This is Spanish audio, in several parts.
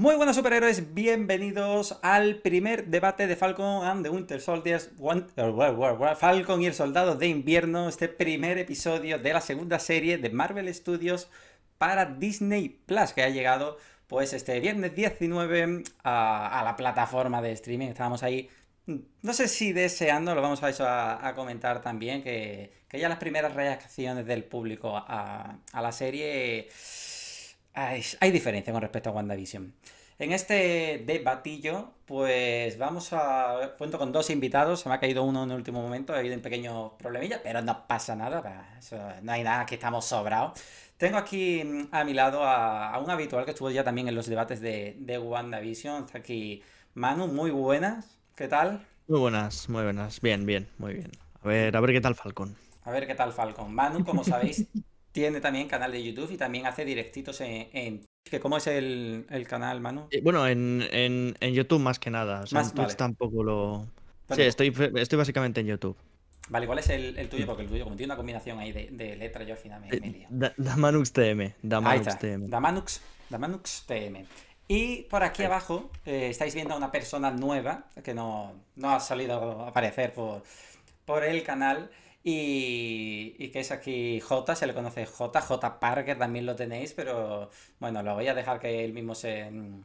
Muy buenas superhéroes, bienvenidos al primer debate de Falcon and the Winter Soldiers, eh, Falcon y el Soldado de Invierno, este primer episodio de la segunda serie de Marvel Studios para Disney Plus, que ha llegado pues este viernes 19 a, la plataforma de streaming. Estábamos ahí, mm, no sé si deseando, lo vamos a, a, comentar también, que, ya las primeras reacciones del público a la serie hay, diferencia con respecto a WandaVision. En este debatillo, pues vamos a. Cuento con dos invitados. Se me ha caído uno en el último momento. Ha habido un pequeño problemilla, pero no pasa nada. no hay nada, que estamos sobrados. Tengo aquí mm, a mi lado a, un habitual que estuvo ya también en los debates de, WandaVision. Está aquí Manu, muy buenas. ¿Qué tal? Muy buenas, muy buenas. Bien, bien, muy bien. A ver, a ver qué tal Falcón. A ver qué tal Falcón. Manu, como sabéis, tiene también canal de YouTube y también hace directitos en, ¿Cómo es el, canal, Manu? Eh, bueno, en, YouTube más que nada. más, en Twitch tampoco lo. Sí, estoy, estoy básicamente en YouTube. Vale, ¿cuál es el, tuyo? Porque el tuyo, como tiene una combinación ahí de, letra letras, yo al final eh, Da, Damanux TM. TM. Damanux, TM. Y por aquí abajo eh, estáis viendo a una persona nueva que no, no ha salido a aparecer por, por el canal. Y, y, que es aquí J, se le conoce J, J Parker también lo tenéis, pero bueno, lo voy a dejar que él mismo se, mm,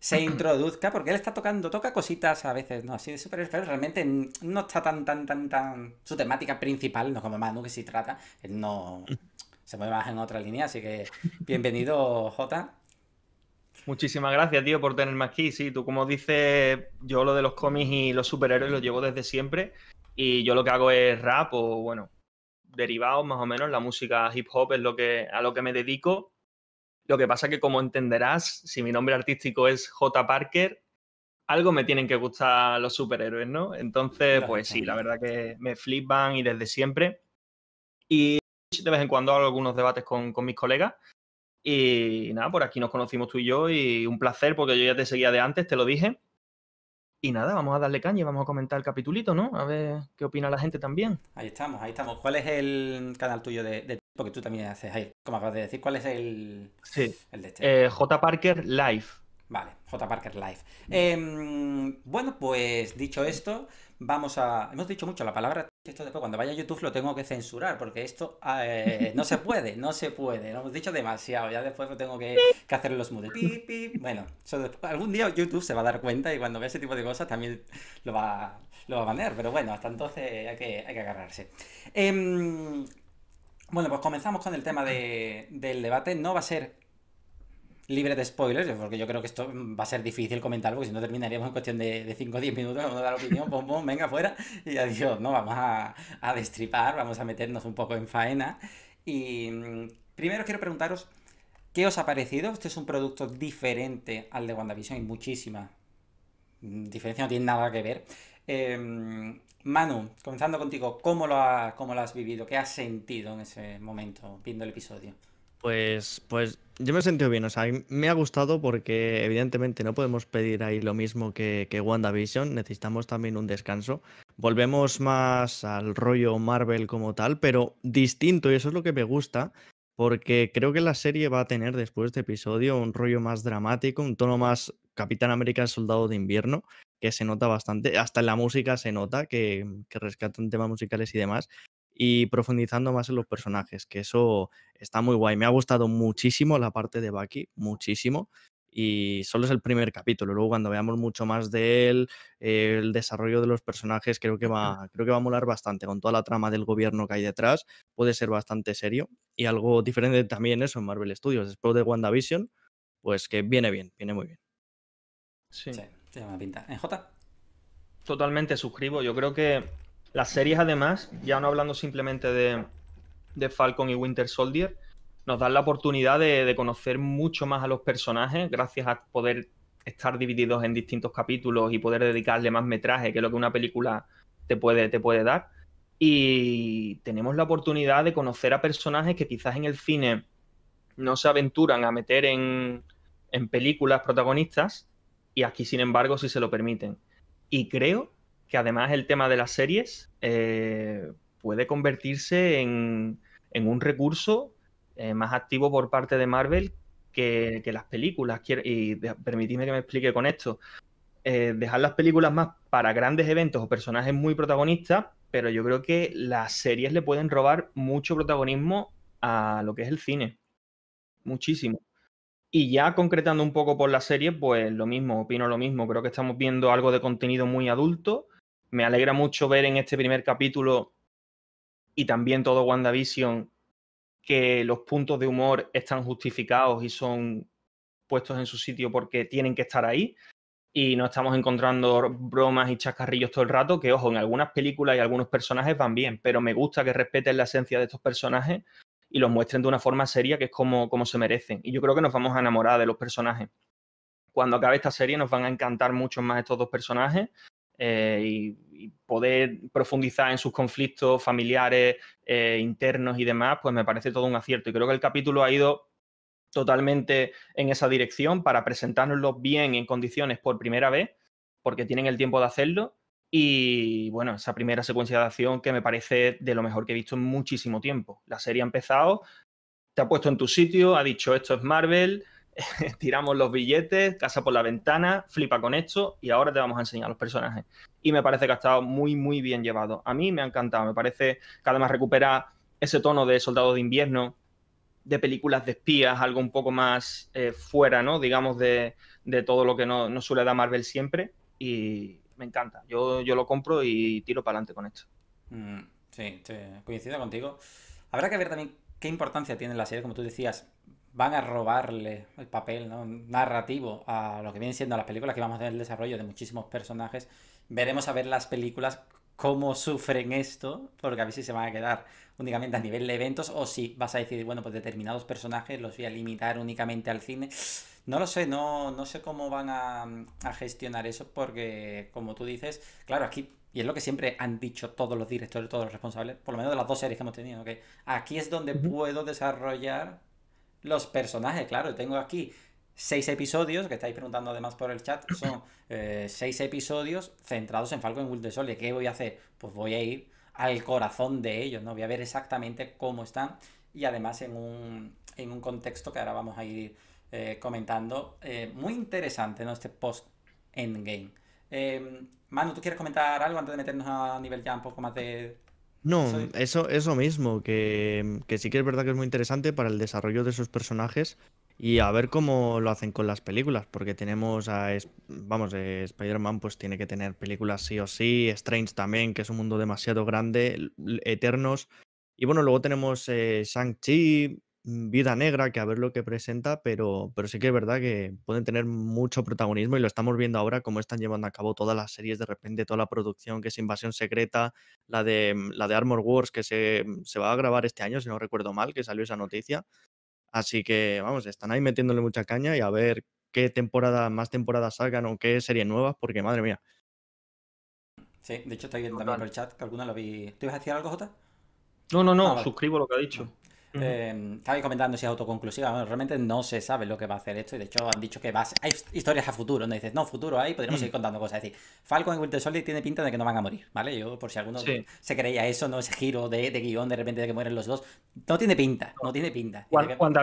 se introduzca, porque él está tocando, toca cositas a veces, ¿no? Así de súper, pero realmente no está tan, tan, tan, tan... Su temática principal, no como Manu que si trata, él no... Se mueve más en otra línea, así que bienvenido J. Muchísimas gracias, tío, por tenerme aquí. Sí, tú como dices, yo lo de los cómics y los superhéroes lo llevo desde siempre. Y yo lo que hago es rap o, bueno, derivados más o menos. La música hip hop es lo que, a lo que me dedico. Lo que pasa que, como entenderás, si mi nombre artístico es J. Parker, algo me tienen que gustar los superhéroes, ¿no? Entonces, pues sí, la verdad que me flipan y desde siempre. Y de vez en cuando hago algunos debates con mis colegas y nada, por aquí nos conocimos tú y yo y un placer porque yo ya te seguía de antes, te lo dije. Y nada, vamos a darle caña y vamos a comentar el capitulito, ¿no? A ver qué opina la gente también. Ahí estamos, ahí estamos. ¿Cuál es el canal tuyo de, porque tú también haces ahí, como acabas de decir, cuál es el, sí. el de este? Eh, J. Parker Live. Vale, J. Parker Live. Em, bueno, pues dicho esto, vamos a... Hemos dicho mucho la palabra esto después, cuando vaya a YouTube, lo tengo que censurar, porque esto ah, eh, no se puede, no se puede. Lo hemos dicho demasiado, ya después tengo que, hacer los moodles. Bueno, algún día YouTube se va a dar cuenta y cuando vea ese tipo de cosas también lo va, lo a banear, pero bueno, hasta entonces hay que, agarrarse. Em, bueno, pues comenzamos con el tema del debate. No va a ser libre de spoilers, porque yo creo que esto va a ser difícil comentarlo, porque si no terminaríamos en cuestión de 5 o 10 minutos, vamos a dar opinión, venga fuera y adiós, ¿no? Vamos a, destripar, vamos a meternos un poco en faena. Y mm, primero quiero preguntaros, ¿qué os ha parecido? Este es un producto diferente al de WandaVision, hay muchísima mm, diferencia, no tiene nada que ver. Em, Manu, comenzando contigo, ¿cómo lo, ¿cómo lo has vivido? ¿Qué has sentido en ese momento viendo el episodio? Pues, pues yo me he sentido bien, o sea, me ha gustado porque evidentemente no podemos pedir ahí lo mismo que, WandaVision, necesitamos también un descanso. Volvemos más al rollo Marvel como tal, pero distinto, y eso es lo que me gusta, porque creo que la serie va a tener después de este episodio un rollo más dramático, un tono más Capitán América Soldado de Invierno, que se nota bastante, hasta en la música se nota que rescatan temas musicales y demás, y profundizando más en los personajes, que eso está muy guay. Me ha gustado muchísimo la parte de Bucky, muchísimo. Y solo es el primer capítulo. Luego, cuando veamos mucho más de él, eh, el desarrollo de los personajes, creo que, va, creo que va a molar bastante. Con toda la trama del gobierno que hay detrás, puede ser bastante serio. Y algo diferente también eso en Marvel Studios. Después de WandaVision, pues que viene bien, viene muy bien. Sí, sí tiene pinta. ¿En J? Totalmente suscribo. Yo creo que las series, además, ya no hablando simplemente de, de Falcon y Winter Soldier, nos dan la oportunidad de, conocer mucho más a los personajes, gracias a poder estar divididos en distintos capítulos y poder dedicarle más metraje que lo que una película te puede, te puede dar. Y tenemos la oportunidad de conocer a personajes que quizás en el cine no se aventuran a meter en, en películas protagonistas, y aquí, sin embargo, sí se lo permiten. Y creo que además el tema de las series eh, puede convertirse en, un recurso eh, más activo por parte de Marvel que, las películas. Y permitidme que me explique con esto. Eh, dejar las películas más para grandes eventos o personajes muy protagonistas, pero yo creo que las series le pueden robar mucho protagonismo a lo que es el cine. Muchísimo. Y ya concretando un poco por las series, pues lo mismo, opino lo mismo. Creo que estamos viendo algo de contenido muy adulto me alegra mucho ver en este primer capítulo y también todo WandaVision que los puntos de humor están justificados y son puestos en su sitio porque tienen que estar ahí y no estamos encontrando bromas y chascarrillos todo el rato, que ojo, en algunas películas y algunos personajes van bien, pero me gusta que respeten la esencia de estos personajes y los muestren de una forma seria que es como, como se merecen. Y yo creo que nos vamos a enamorar de los personajes. Cuando acabe esta serie nos van a encantar mucho más estos dos personajes eh, y y poder profundizar en sus conflictos familiares, eh, internos y demás, pues me parece todo un acierto. Y creo que el capítulo ha ido totalmente en esa dirección para presentárnoslo bien en condiciones por primera vez, porque tienen el tiempo de hacerlo. Y bueno, esa primera secuencia de acción que me parece de lo mejor que he visto en muchísimo tiempo. La serie ha empezado, te ha puesto en tu sitio, ha dicho esto es Marvel, tiramos los billetes, casa por la ventana, flipa con esto y ahora te vamos a enseñar los personajes. Y me parece que ha estado muy, muy bien llevado. A mí me ha encantado, me parece que además recupera ese tono de soldado de invierno, de películas de espías, algo un poco más eh, fuera, ¿no? Digamos, de, de todo lo que nos no suele dar Marvel siempre. Y me encanta. Yo, lo compro y tiro para adelante con esto. Mm, sí, coincido contigo. Habrá que ver también qué importancia tiene la serie, como tú decías, van a robarle el papel narrativo a lo que vienen siendo las películas, que vamos a tener el desarrollo de muchísimos personajes. Veremos a ver las películas cómo sufren esto, porque a ver si se van a quedar únicamente a nivel de eventos o si vas a decidir, bueno, pues determinados personajes los voy a limitar únicamente al cine. No lo sé, no, no sé cómo van a, gestionar eso, porque como tú dices, claro, aquí y es lo que siempre han dicho todos los directores, todos los responsables, por lo menos de las dos series que hemos tenido, que aquí es donde puedo desarrollar los personajes. Claro, tengo aquí seis episodios, que estáis preguntando además por el chat, son eh, seis episodios centrados en Falcon y Sol ¿y ¿Qué voy a hacer? Pues voy a ir al corazón de ellos, ¿no? Voy a ver exactamente cómo están y además en un, en un contexto que ahora vamos a ir eh, comentando. Eh, muy interesante, ¿no? Este post-endgame. Manu, ¿tú quieres comentar algo antes de meternos a nivel ya un poco más de, no, eso, mismo, que, sí que es verdad que es muy interesante para el desarrollo de esos personajes y a ver cómo lo hacen con las películas, porque tenemos a, vamos, eh, Spider-Man pues tiene que tener películas sí o sí, Strange también, que es un mundo demasiado grande, Eternos, y bueno, luego tenemos eh, Shang-Chi, Mm, vida Negra, que a ver lo que presenta, pero, pero sí que es verdad que pueden tener mucho protagonismo y lo estamos viendo ahora cómo están llevando a cabo todas las series de repente, toda la producción que es Invasión Secreta, la de, mm, la de Armor Wars que mm, se, va a grabar este año, si no recuerdo mal, que salió esa noticia. Así que vamos, están ahí metiéndole mucha caña y a ver qué temporada, más temporadas salgan o qué series nuevas, porque madre mía. Sí, de hecho estoy viendo también el chat que alguna la vi. ¿Te ibas a decir algo, Jota? No, no, no, ah, suscribo lo que ha dicho. Em, estaba comentando si es autoconclusiva. realmente no se sabe lo que va a hacer esto. Y de hecho, han dicho que va hay historias a futuro. dices, no, futuro ahí podríamos mm. ir contando cosas. Es decir, Falcon y Winter Soldier tiene pinta de que no van a morir. ¿Vale? Yo, por si alguno se creía eso, ¿no? Ese giro de, guión de repente de que mueren los dos. No tiene pinta. No tiene pinta.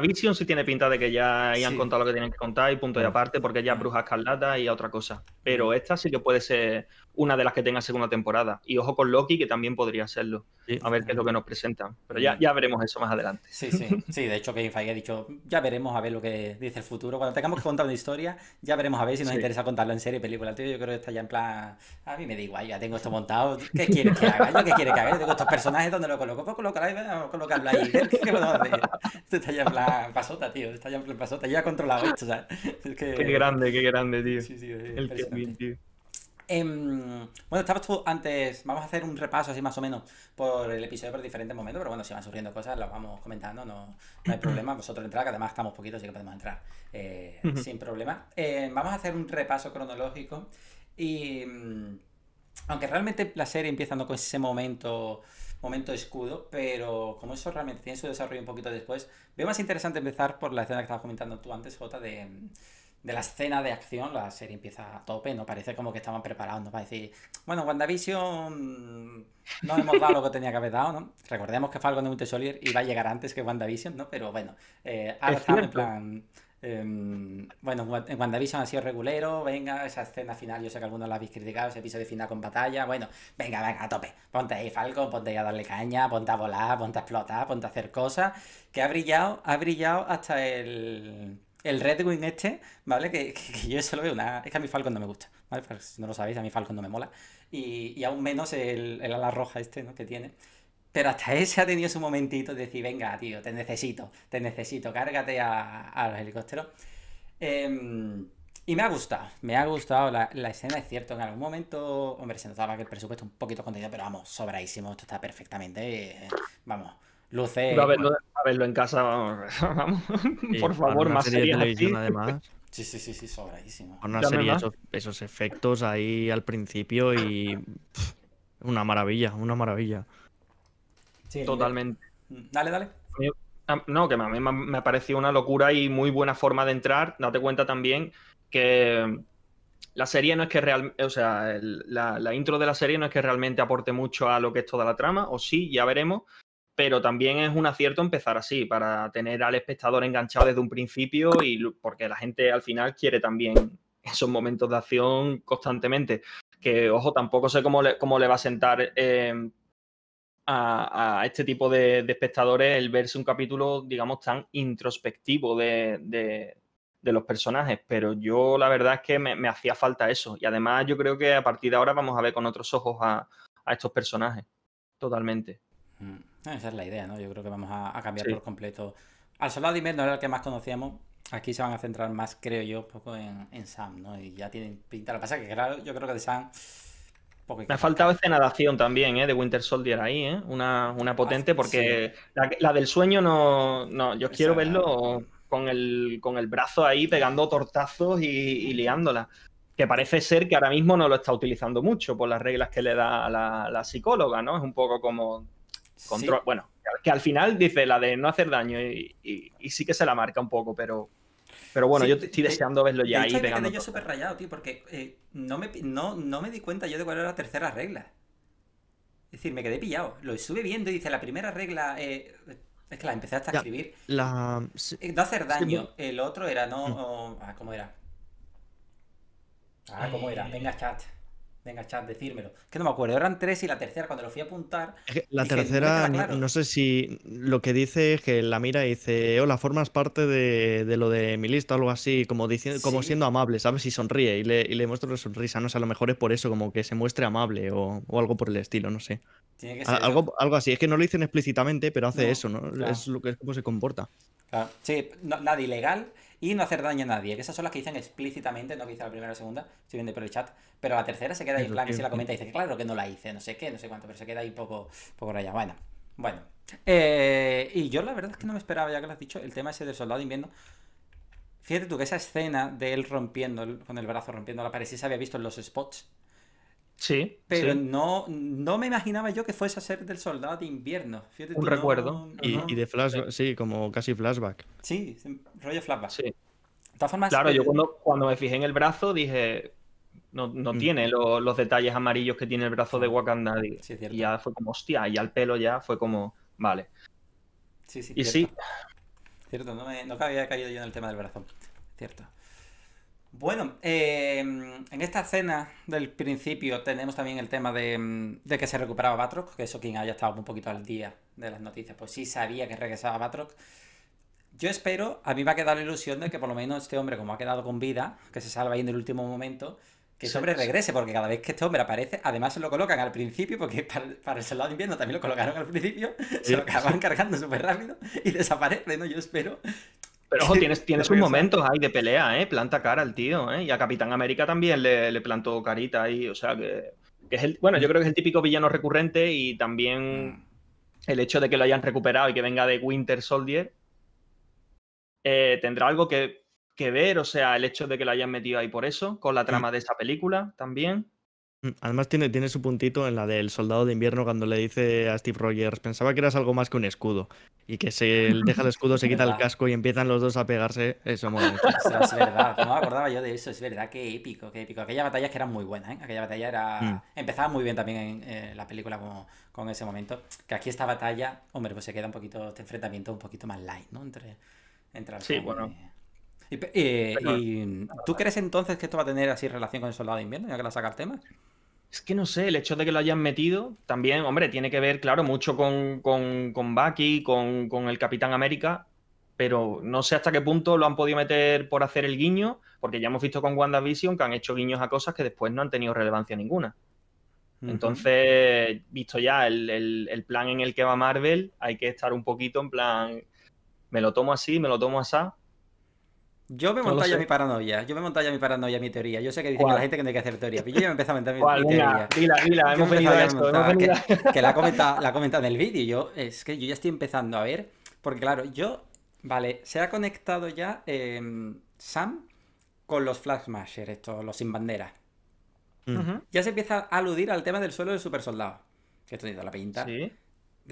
Vision sí tiene pinta de que ya hayan contado lo que tienen que contar y punto y mm. aparte, porque ya mm. Bruja Escarlata y otra cosa. Pero esta sí que puede ser una de las que tenga segunda temporada. Y ojo con Loki, que también podría serlo. A ver qué es lo que nos presentan. Pero ya, mm. ya veremos eso más adelante. Sí, sí. Sí, de hecho, Kevin Feige ha dicho, ya veremos a ver lo que dice el futuro. Cuando tengamos que contar una historia, ya veremos a ver si nos interesa contarlo en serie o película. Tío, yo creo que está ya en plan, a mí me da igual, ya tengo esto montado. ¿Qué quiere que haga? qué quiere que haga? tengo estos personajes, ¿dónde lo coloco? Pues colocarlo colocarlo ahí. ¿Qué podemos hacer? está ya en plan pasota, tío. Está ya en plan pasota. Ya controlado esto, ¿sabes? Es que... Qué grande, qué grande, tío. Sí, sí, es el Kevin, tío. Em, bueno, estabas tú antes, vamos a hacer un repaso así más o menos por el episodio por diferentes momentos, pero bueno, si van surgiendo cosas las vamos comentando, no, hay problema, vosotros entrad, que además estamos poquitos, así que podemos entrar eh, sin problema. Eh, vamos a hacer un repaso cronológico y aunque realmente la serie empieza con ese momento momento escudo, pero como eso realmente tiene su desarrollo un poquito después, veo más interesante empezar por la escena que estabas comentando tú antes, Jota, de de la escena de acción, la serie empieza a tope, ¿no? Parece como que estaban preparados, ¿no? Para decir, bueno, WandaVision mm, no hemos dado lo que tenía que haber dado, ¿no? Recordemos que Falcon de Multisolier Soldier iba a llegar antes que WandaVision, ¿no? Pero bueno, eh, ahora en plan... Em, bueno, en WandaVision ha sido regulero, venga, esa escena final, yo sé que algunos la habéis criticado, ese episodio final con batalla, bueno, venga, venga, a tope, ponte ahí Falcon, ponte ahí a darle caña, ponte a volar, ponte a explotar, ponte a hacer cosas, que ha brillado, ha brillado hasta el el Red Wing este, ¿vale? Que, yo solo veo una. Es que a mi Falcon no me gusta, ¿vale? Pues, si no lo sabéis, a mi Falcon no me mola. Y, aún menos el, ala roja este, ¿no? Que tiene. Pero hasta ese ha tenido su momentito de decir, venga, tío, te necesito, te necesito, cárgate a, a los helicópteros. Em, y me ha gustado, me ha gustado la, escena, es cierto, en algún momento, hombre, se notaba que el presupuesto un poquito contenido, pero vamos, sobradísimo, esto está perfectamente, eh, vamos, ¿eh? lo A verlo, a verlo, en casa, vamos. vamos por favor, más serie de además. Sí, sí, sí, sí, sobradísimo. Una serie, esos, esos, efectos ahí al principio y. una maravilla, una maravilla. Sí, Totalmente. Dale, dale. No, que a mí me ha parecido una locura y muy buena forma de entrar. Date cuenta también que la serie no es que realmente, o sea, la, la, intro de la serie no es que realmente aporte mucho a lo que es toda la trama, o sí, ya veremos, pero también es un acierto empezar así, para tener al espectador enganchado desde un principio y porque la gente al final quiere también esos momentos de acción constantemente. Que, ojo, tampoco sé cómo le, cómo le va a sentar em, a, este tipo de, espectadores el verse un capítulo, digamos, tan introspectivo de, los personajes. Pero yo la verdad es que me, hacía falta eso. Y además yo creo que a partir de ahora vamos a ver con otros ojos a, estos personajes. Totalmente. Mm. Ah, esa es la idea, ¿no? Yo creo que vamos a, cambiar por completo. Al soldado de no era el que más conocíamos. Aquí se van a centrar más, creo yo, un poco en, Sam, ¿no? Y ya tienen pinta. Lo que pasa es que, claro, yo creo que de Sam. Me ha faltado escena de también, ¿eh? De Winter Soldier ahí, ¿eh? Una, una ah, potente, porque la, del sueño no. no yo quiero verlo con el, con el brazo ahí pegando tortazos y, liándola que parece ser que ahora mismo no lo está utilizando mucho por las reglas que le da a la, psicóloga, ¿no? Es un poco como bueno, que al final dice la de no hacer daño y, sí que se la marca un poco, pero. Pero bueno, yo estoy deseando verlo ya ahí. Me quedé yo súper rayado, tío, porque eh, no, me, di cuenta yo de cuál era la tercera regla. Es decir, me quedé pillado. Lo estuve viendo y dice, la primera regla... Eh, es que la empecé hasta a escribir. Eh, no hacer daño. El otro era no... Mm. ah, ¿cómo era? Ah, ¿cómo era? Venga, chat. Venga, chat, decírmelo. Que no me acuerdo, eran tres y la tercera, cuando lo fui a apuntar. La tercera, no, sé si lo que dice es que la mira y dice, hola, formas parte de, lo de mi lista algo así, como como siendo amable, ¿sabes? Y sonríe y le, muestro le sonrisa. No sé, a lo mejor es por eso, como que se muestre amable o, algo por el estilo, no sé. Tiene que ser, algo, algo así, es que no lo dicen explícitamente, pero hace eso, ¿no? Es lo que es como se comporta. Claro. Sí, nada ilegal, y no hacer daño a nadie. Que esas son las que dicen explícitamente, no que la primera o la segunda, estoy viendo por el chat, pero la tercera se queda ahí plan que se la comenta y dice, claro que no la hice, no sé qué, no sé cuánto, pero se queda ahí poco, poco allá Bueno, bueno. Eh, y yo la verdad es que no me esperaba, ya que lo has dicho, el tema ese del soldado invierno. Fíjate tú que esa escena de él rompiendo, con el brazo rompiendo la pared, si se había visto en los spots Sí. Pero No, me imaginaba yo que fuese a ser del soldado de invierno. un recuerdo. y, de flashback, sí. como casi flashback. Sí, rollo flashback. Sí. claro, yo cuando, me fijé en el brazo dije. No, mm. tiene los detalles amarillos que tiene el brazo de Wakanda. Y, ya fue como, hostia, y al pelo ya fue como, vale. Sí, sí, y sí. Cierto, no, me, no había caído yo en el tema del brazo. Cierto. Bueno, em, en esta escena del principio tenemos también el tema em, de, que se recuperaba Batroc, que eso quien haya estado un poquito al día de las noticias, pues sí sabía que regresaba Batroc. Yo espero, a mí me ha quedado la ilusión de que por lo menos este hombre, como ha quedado con vida, que se salva ahí en el último momento, que ese hombre regrese, porque cada vez que este hombre aparece, además se lo colocan al principio, porque para, para el soldado de invierno también lo colocaron al principio, se lo acaban cargando súper rápido y desaparece, ¿no? Yo espero pero ojo, tienes, tienes un momento ahí de pelea, ¿eh? Planta cara al tío, ¿eh? Y a Capitán América también le, plantó carita ahí, o sea que, es el, bueno, yo creo que es el típico villano recurrente y también el hecho de que lo hayan recuperado y que venga de Winter Soldier eh, tendrá algo que, ver, o sea, el hecho de que lo hayan metido ahí por eso, con la mm. trama de esa película también. Mm, además tiene, tiene su puntito en la del soldado de invierno cuando le dice a Steve Rogers, pensaba que eras algo más que un escudo. Y que se deja el escudo, se quita el casco y empiezan los dos a pegarse. Eso mola es verdad, no me acordaba yo de eso, es verdad, qué épico, que épico. batalla es que era muy buena, ¿eh? Aquella batalla era... Mm. Empezaba muy bien también en eh, la película con, con, ese momento. Que aquí esta batalla, hombre, pues se queda un poquito, este enfrentamiento un poquito más light, ¿no? Entre... entre sí, bueno. Y, y, ¿Tú crees entonces que esto va a tener así relación con el soldado de invierno, ya que la saca el tema? Es que no sé, el hecho de que lo hayan metido también, hombre, tiene que ver, claro, mucho con, con, Bucky, con, el Capitán América, pero no sé hasta qué punto lo han podido meter por hacer el guiño, porque ya hemos visto con WandaVision que han hecho guiños a cosas que después no han tenido relevancia ninguna. Entonces, visto ya el, el, plan en el que va Marvel, hay que estar un poquito en plan, me lo tomo así, me lo tomo así, yo me he ya mi paranoia. Yo me he ya mi paranoia, mi teoría. Yo sé que dicen la gente que no hay que hacer teoría, pero yo ya me he a montar mi, teoría. Dila, dila, hemos venido a esto. Que, la comenta, la en el vídeo. Yo, es que yo ya estoy empezando a ver. Porque claro, yo. Vale, se ha conectado ya em, Sam con los Flag estos, los sin banderas. Mm. Ya se empieza a aludir al tema del suelo del super soldado. Que esto tiene la pinta. De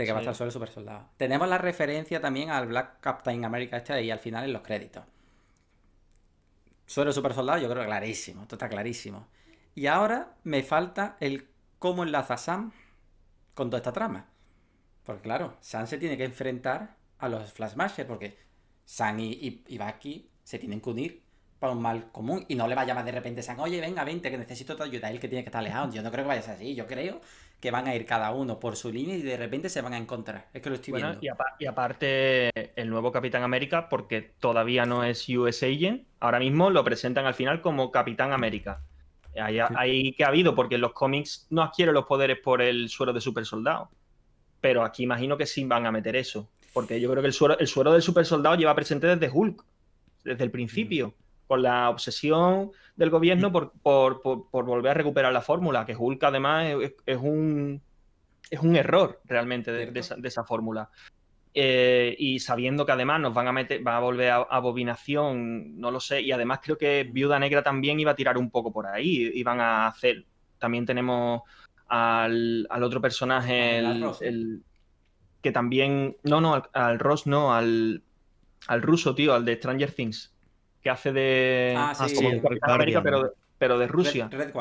que va a estar el suelo del super soldado. Tenemos la referencia también al Black Captain America este ahí al final en los créditos el super soldado, yo creo clarísimo, esto está clarísimo. Y ahora me falta el cómo enlaza Sam con toda esta trama. Porque claro, Sam se tiene que enfrentar a los Flashmashers, porque Sam y, y, se tienen que unir para un mal común y no le va a llamar de repente, sean, oye, venga, vente, que necesito tu ayuda, él que tiene que estar alejado. Yo no creo que vaya a ser así, yo creo que van a ir cada uno por su línea y de repente se van a encontrar. Es que lo estoy viendo. Y, aparte, el nuevo Capitán América, porque todavía no es US Agent, ahora mismo lo presentan al final como Capitán América. Ahí, que ha habido, porque en los cómics no adquiere los poderes por el suero de super Pero aquí imagino que sí van a meter eso. Porque yo creo que el suero, el suero del super lleva presente desde Hulk, desde el principio. Mm por la obsesión del gobierno por, volver a recuperar la fórmula, que Hulk además es, un, es un error realmente de, esa, fórmula. Eh, y sabiendo que además nos van a meter, va a volver a abominación, no lo sé, y además creo que Viuda Negra también iba a tirar un poco por ahí, iban a hacer, también tenemos al, otro personaje, el, ¿eh? el, que también, no, no, al, Ross no, al, al ruso, tío, al de Stranger Things que hace de. Ah, pero, de Rusia. Red,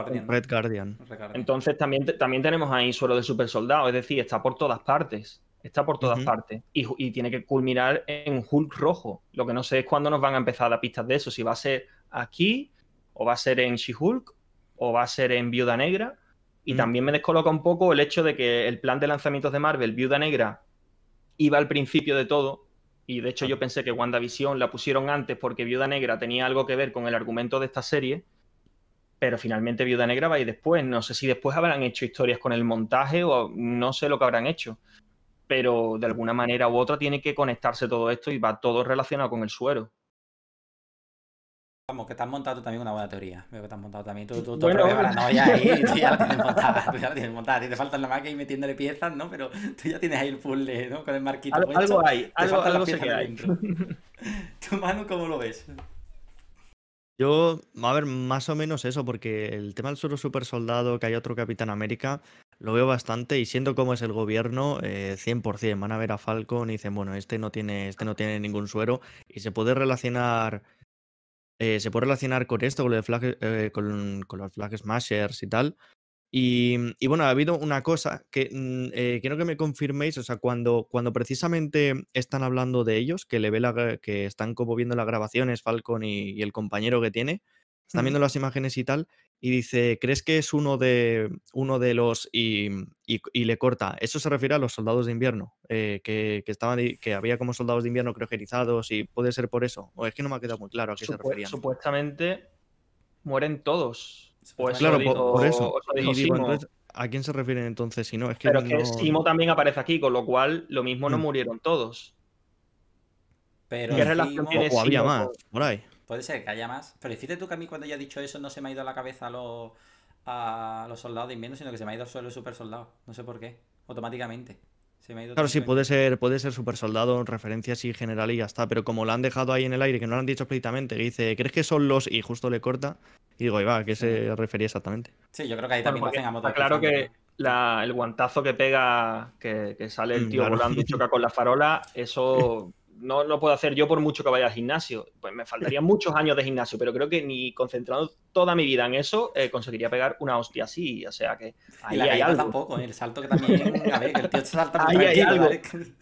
Guardian. Entonces también, también tenemos ahí suelo de super soldado, es decir, está por todas partes. Está por todas partes. Y, tiene que culminar en Hulk rojo. Lo que no sé es cuándo nos van a empezar a dar pistas de eso. Si va a ser aquí, o va a ser en She-Hulk, o va a ser en Viuda Negra. Y también me descoloca un poco el hecho de que el plan de lanzamientos de Marvel, Viuda Negra, iba al principio de todo, y de hecho ah. yo pensé que WandaVision la pusieron antes porque Viuda Negra tenía algo que ver con el argumento de esta serie, pero finalmente Viuda Negra va y después. No sé si después habrán hecho historias con el montaje o no sé lo que habrán hecho, pero de alguna manera u otra tiene que conectarse todo esto y va todo relacionado con el suero que estás has montado también una buena teoría. Veo que estás montado también tú, bueno, tu ahí, tú ya la tienes montada, tú ya la tienes montada. A te faltan la máquina y metiéndole piezas, ¿no? Pero tú ya tienes ahí el puzzle, ¿no? Con el marquito. algo hay, te algo, algo se queda ahí. tu mano cómo lo ves? Yo, va a ver, más o menos eso, porque el tema del suero super soldado, que hay otro Capitán América, lo veo bastante y siendo como es el gobierno, 100% eh, van a ver a Falcon y dicen, bueno, este no tiene, este no tiene ningún suero y se puede relacionar eh, se puede relacionar con esto, con, eh, con, los flag smashers y tal. Mm, y, bueno, ha habido una cosa que mm, eh, quiero que me confirméis, o sea, cuando, cuando precisamente están hablando de ellos, que le ve que están como viendo las grabaciones Falcon y el compañero que tiene, están viendo las imágenes y tal, y dice, ¿crees que es uno de, uno de los... Y, le corta. Eso se refiere a los soldados de invierno, eh, que, estaban, que había como soldados de invierno creojerizados y puede ser por eso. O es que no me ha quedado muy claro a qué se refería. Supuestamente mueren todos. claro, por, eso. ¿A quién se refieren entonces si no? Es que Pero que Simo también aparece aquí, con lo cual lo mismo no mm. murieron todos. Pero ¿Qué relación o había más, por ahí. Puede ser que haya más. Pero fíjate tú que a mí cuando ya he dicho eso no se me ha ido a la cabeza a los soldados de invierno, sino que se me ha ido suelo el super soldado. No sé por qué. Automáticamente. Se me ha ido claro, sí, puede ser, puede ser super soldado, referencias y general y ya está. Pero como lo han dejado ahí en el aire, que no lo han dicho explícitamente, que dice, ¿crees que son los? Y justo le corta. Y digo, va, ¿a qué se refería exactamente? Sí, yo creo que ahí también lo hacen a Claro que el guantazo que pega, que, sale el mm, tío volando y choca con la farola, eso no lo puedo hacer yo por mucho que vaya al gimnasio. Pues me faltarían muchos años de gimnasio, pero creo que ni concentrando toda mi vida en eso eh, conseguiría pegar una hostia así. O sea que ahí hay algo. tampoco, ¿eh? el salto que también. A ver, el tío ahí hay algo.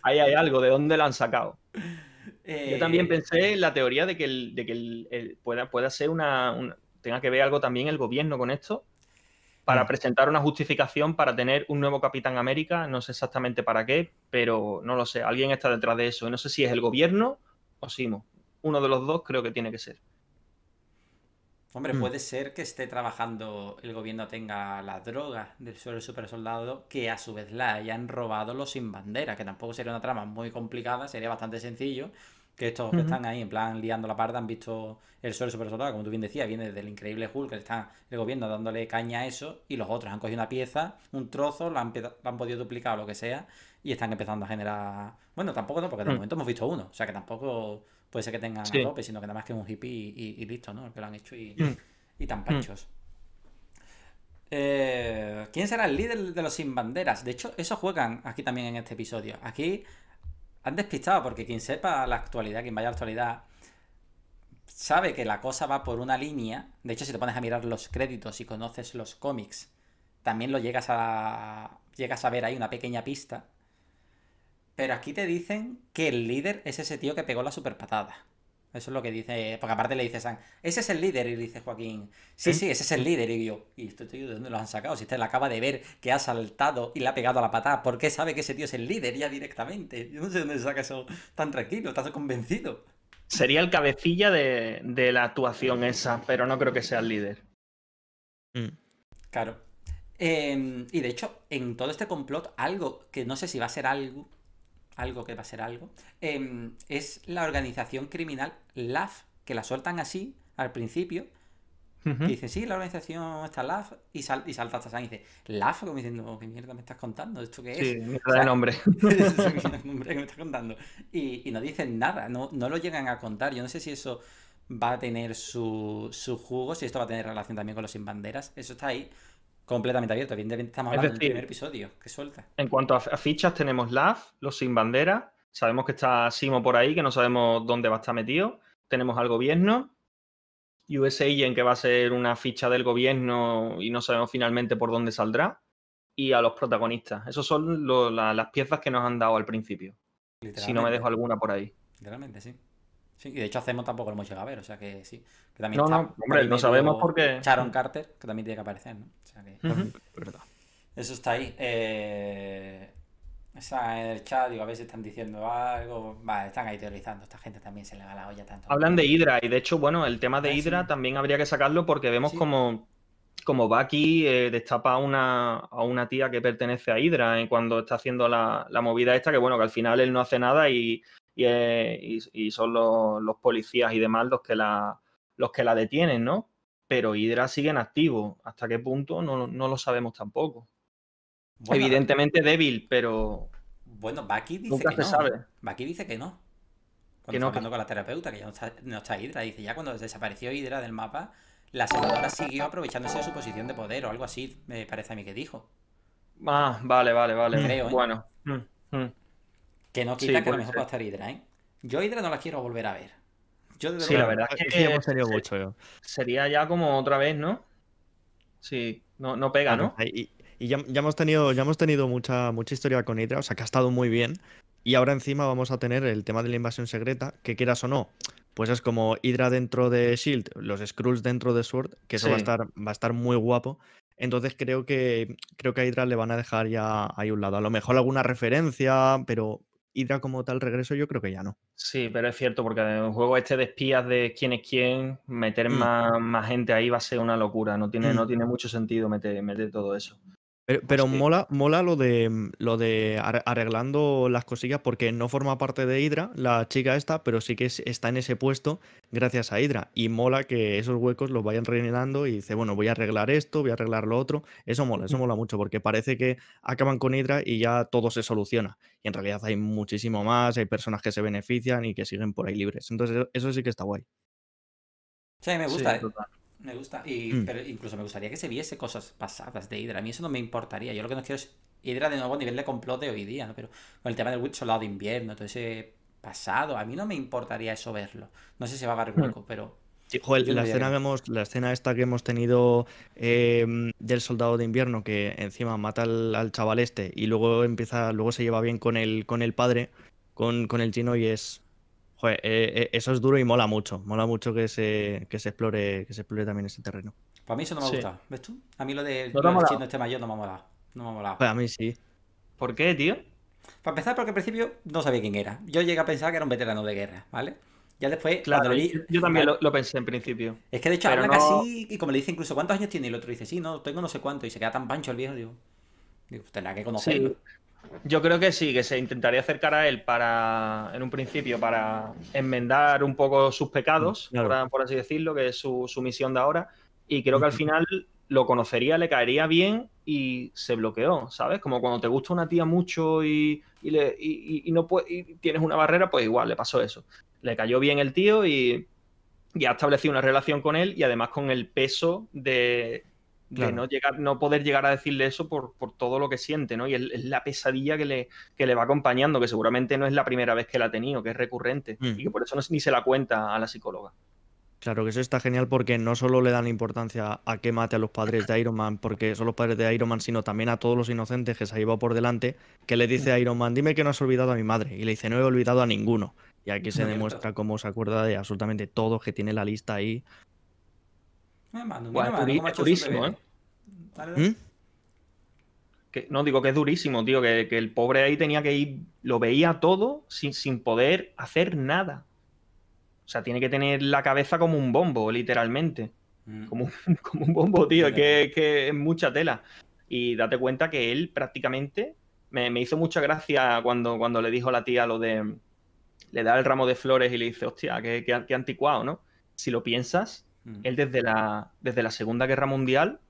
Ahí hay algo, ¿de dónde lo han sacado? Eh, yo también pensé en la teoría de que, pueda, pueda ser una, tenga que ver algo también el gobierno con esto para presentar una justificación para tener un nuevo Capitán América, no sé exactamente para qué, pero no lo sé, alguien está detrás de eso, no sé si es el gobierno o Simo, uno de los dos creo que tiene que ser. Hombre, mm. puede ser que esté trabajando, el gobierno tenga las drogas del suelo super soldado, que a su vez la hayan robado los sin bandera, que tampoco sería una trama muy complicada, sería bastante sencillo que estos que están ahí en plan liando la parda han visto el suelo sobre todo como tú bien decías, viene del increíble Hulk, que está el gobierno dándole caña a eso, y los otros han cogido una pieza, un trozo, la han, podido duplicar o lo que sea, y están empezando a generar. Bueno, tampoco no, porque de mm. momento hemos visto uno, o sea que tampoco puede ser que tengan a López, sino que nada más que un hippie y, listo, ¿no? El que lo han hecho y, mm. tan panchos. Eh, ¿Quién será el líder de los sin banderas? De hecho, eso juegan aquí también en este episodio. Aquí han despistado, porque quien sepa la actualidad, quien vaya a la actualidad, sabe que la cosa va por una línea. De hecho, si te pones a mirar los créditos y conoces los cómics, también lo llegas a. llegas a ver ahí una pequeña pista. Pero aquí te dicen que el líder es ese tío que pegó la superpatada. Eso es lo que dice, porque aparte le dice San, ese es el líder, y le dice Joaquín, sí, ¿Eh? sí, ese es el ¿Eh? líder, y yo, ¿y este tío de dónde lo han sacado? Si usted la acaba de ver que ha saltado y le ha pegado a la patada, ¿por qué sabe que ese tío es el líder ya directamente? Yo no sé dónde saca eso tan tranquilo, tan convencido. Sería el cabecilla de, la actuación esa, pero no creo que sea el líder. Mm. Claro. Em, y de hecho, en todo este complot, algo que no sé si va a ser algo algo que va a ser algo, em, es la organización criminal LAF, que la sueltan así al principio. Y dicen, sí, la organización está LAF, y, y salta hasta San y dice, LAF, como diciendo, oh, ¿qué mierda me estás contando? ¿Esto qué es? Sí, me de nombre. me estás contando. Y, no dicen nada, no, no lo llegan a contar. Yo no sé si eso va a tener su, su jugo, si esto va a tener relación también con los sin banderas. Eso está ahí, completamente abierto. estamos hablando del primer episodio que suelta. En cuanto a, fichas, tenemos LAF, los sin bandera. Sabemos que está Simo por ahí, que no sabemos dónde va a estar metido. Tenemos al gobierno. USA en que va a ser una ficha del gobierno y no sabemos finalmente por dónde saldrá. Y a los protagonistas. Esas son las piezas que nos han dado al principio. Si no me dejo alguna por ahí. Literalmente, sí. Sí, y de hecho hacemos tampoco lo hemos llegado a ver, o sea que sí. Que no, no, hombre, no sabemos qué. Sharon Carter, que también tiene que aparecer, ¿no? Eso está ahí. Eh... en el chat, digo, a veces están diciendo algo. Vale, están ahí teorizando. Esta gente también se le va la olla tanto. Hablan de Hydra, y de hecho, bueno, el tema de ah, Hydra también habría que sacarlo porque vemos como, como Bucky eh, destapa a una, tía que pertenece a Hydra eh, cuando está haciendo la, movida esta, que bueno, que al final él no hace nada y, eh, son los, policías y demás los que la, los que la detienen, ¿no? pero Hydra sigue en activo. ¿Hasta qué punto? No, lo sabemos tampoco. Evidentemente débil, pero. Bueno, Baki dice que no. sabe. dice que no. Cuando hablando con la terapeuta, que ya no está, Hydra. Dice, ya cuando desapareció Hydra del mapa, la senadora siguió aprovechándose de su posición de poder o algo así, me parece a mí que dijo. Ah, vale, vale, vale. ¿eh? Bueno. Mm, mm. Que no quita que a lo mejor estar Hydra, ¿eh? Yo Hydra no la quiero volver a ver. Yo sí, la verdad que, tenido sería, mucho. Sería ya como otra vez, ¿no? Sí, no, no pega, ¿no? Y, ya, hemos tenido, ya hemos tenido mucha, mucha historia con Hydra, o sea que ha estado muy bien. Y ahora encima vamos a tener el tema de la invasión secreta, que quieras o no, pues es como Hydra dentro de Shield, los Skrulls dentro de Sword, que eso va a estar, va a estar muy guapo. Entonces creo que creo que a Hydra le van a dejar ya ahí un lado. A lo mejor alguna referencia, pero Hidra como tal regreso yo creo que ya no. Sí, pero es cierto, porque en el juego este de espías de quién es quién, meter mm. más, gente ahí va a ser una locura, no tiene, no mm. tiene mucho sentido meter, meter todo eso. Pero, mola, mola lo de mm, lo de arreglando las cosillas porque no forma parte de Hydra la chica esta, pero sí que está en ese puesto gracias a Hydra. Y mola que esos huecos los vayan rellenando y dice, bueno, voy a arreglar esto, voy a arreglar lo otro. Eso mola, eso mm. mola mucho porque parece que acaban con Hydra y ya todo se soluciona. Y en realidad hay muchísimo más, hay personas que se benefician y que siguen por ahí libres. Entonces eso sí que está guay. Sí, me gusta. ¿eh? me gusta. Y, mm. Pero incluso me gustaría que se viese cosas pasadas de Hydra. A mí eso no me importaría. Yo lo que no quiero es Hydra de nuevo a nivel de complot de hoy día, ¿no? Pero con el tema del Witch Soldado de invierno, todo ese pasado, a mí no me importaría eso verlo. No sé si va a dar mm. hueco, pero la escena, la escena esta que hemos tenido em, del soldado de invierno que encima mata al, chaval este y luego empieza, luego se lleva bien con el, con el padre, con, con el chino y es Joder, eh, eh, eso es duro y mola mucho. Mola mucho que se, explore, que se explore también ese terreno. Para pues mí eso no me gusta, ¿ves tú? A mí lo de no este mayor no me mola, No me mola. Pues a mí sí. ¿Por qué, tío? Para empezar, porque al principio no sabía quién era. Yo llegué a pensar que era un veterano de guerra, ¿vale? Ya después. Claro, yo, también lo, pensé en principio. Es que de hecho casi, y como le dice incluso cuántos años tiene, y el otro dice, sí, no, tengo no sé cuánto, y se queda tan pancho el viejo, digo. digo tendrá que conocerlo. Yo creo que sí, que se intentaría acercar a él para, en un principio, para enmendar un poco sus pecados, mm, por, así decirlo, que es su, misión de ahora. Y creo que al final lo conocería, le caería bien y se bloqueó, ¿sabes? Como cuando te gusta una tía mucho y, no tienes una barrera, pues igual, le pasó eso. Le cayó bien el tío y ya ha establecido una relación con él y además con el peso de, no, llegar, no poder llegar a decirle eso por, todo lo que siente, ¿no? Y es, la pesadilla que le, le, va acompañando, que seguramente no es la primera vez que la ha tenido, que es recurrente, y mm. que por eso no, ni se la cuenta a la psicóloga. Claro que eso está genial porque no solo le dan importancia a que mate a los padres de Iron Man, porque son los padres de Iron Man, sino también a todos los inocentes que se ha llevado por delante, que le dice a Iron Man, dime que no has olvidado a mi madre. Y le dice, no he olvidado a ninguno. Y aquí se demuestra cómo se acuerda de absolutamente todo que tiene la lista ahí eh, es, durísimo, ¿eh? ¿eh? ¿Mm? no, digo que es durísimo, tío, que, el pobre ahí tenía que ir, lo veía todo sin, poder hacer nada. O sea, tiene que tener la cabeza como un bombo, literalmente. Mm. Como, como, un bombo, tío, que, que es mucha tela. Y date cuenta que él prácticamente me, hizo mucha gracia cuando, cuando le dijo la tía lo de. Le da el ramo de flores y le dice, hostia, qué anticuado, ¿no? Si lo piensas, Mm. Él desde la, desde la Segunda Guerra Mundial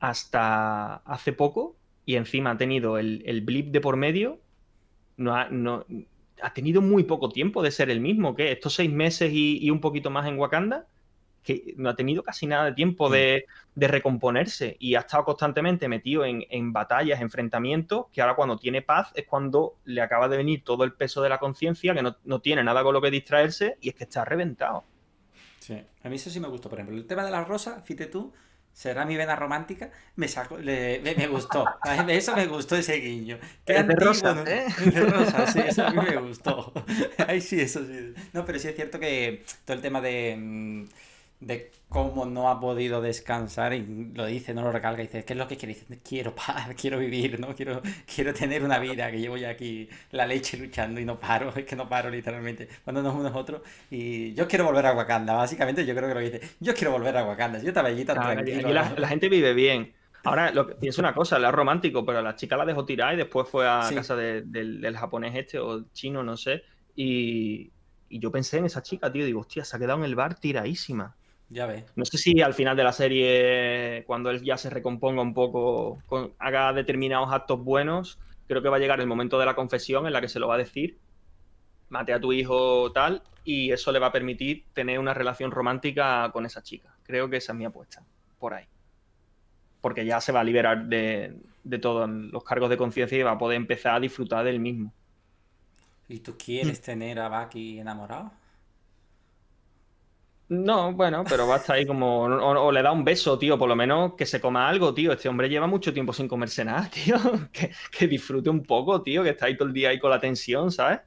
hasta hace poco, y encima ha tenido el, blip de por medio, no ha, no ha, tenido muy poco tiempo de ser el mismo, que estos seis meses y, un poquito más en Wakanda, que no ha tenido casi nada de tiempo de, mm. recomponerse y ha estado constantemente metido en, batallas, enfrentamientos, que ahora cuando tiene paz es cuando le acaba de venir todo el peso de la conciencia, que no tiene nada con lo que distraerse y es que está reventado. Sí, a mí eso sí me gustó. Por ejemplo, el tema de la rosa, fíjate tú, será mi vena romántica, me saco, me, gustó. Eso me gustó ese guiño. Qué de rosa, ¿eh? De rosa, sí, eso a mí me gustó. Ay, sí, eso sí. No, pero sí es cierto que todo el tema de mm, de cómo no ha podido descansar y lo dice, no lo recalca, y dice, ¿qué es lo que quiere? Dice, quiero quiero vivir, ¿no? Quiero, quiero tener una vida, que llevo ya aquí la leche luchando y no paro, es que no paro literalmente, cuando nos unos otro y yo quiero volver a Wakanda, básicamente yo creo que lo dice, yo quiero volver a Wakanda, yo estaba allí tan tranquilo. la, gente vive bien. Ahora, lo que, una cosa, la romántico, pero la chica la dejó tirar y después fue a casa del, japonés este o chino, no sé, y, y yo pensé en esa chica, tío, digo, hostia, se ha quedado en el bar tiradísima. No sé si al final de la serie, cuando él ya se recomponga un poco, con, haga determinados actos buenos, creo que va a llegar el momento de la confesión en la que se lo va a decir. Mate a tu hijo tal, y eso le va a permitir tener una relación romántica con esa chica. Creo que esa es mi apuesta, por ahí. Porque ya se va a liberar de, todos los cargos de conciencia y va a poder empezar a disfrutar del mismo. ¿Y tú quieres tener a Baki enamorado? No, bueno, pero basta ahí como. O, le da un beso, tío, por lo menos que se coma algo, tío. Este hombre lleva mucho tiempo sin comerse nada, tío. Que, disfrute un poco, tío, que está ahí todo el día ahí con la tensión, ¿sabes?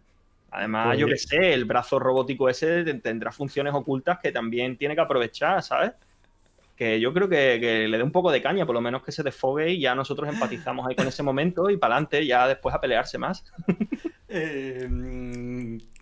Además, yo que pues sé, el brazo robótico ese tendrá funciones ocultas que también tiene que aprovechar, ¿sabes? Que yo creo que, que le dé un poco de caña, por lo menos que se desfogue y ya nosotros empatizamos ahí con ese momento y para adelante, ya después a pelearse más. eh,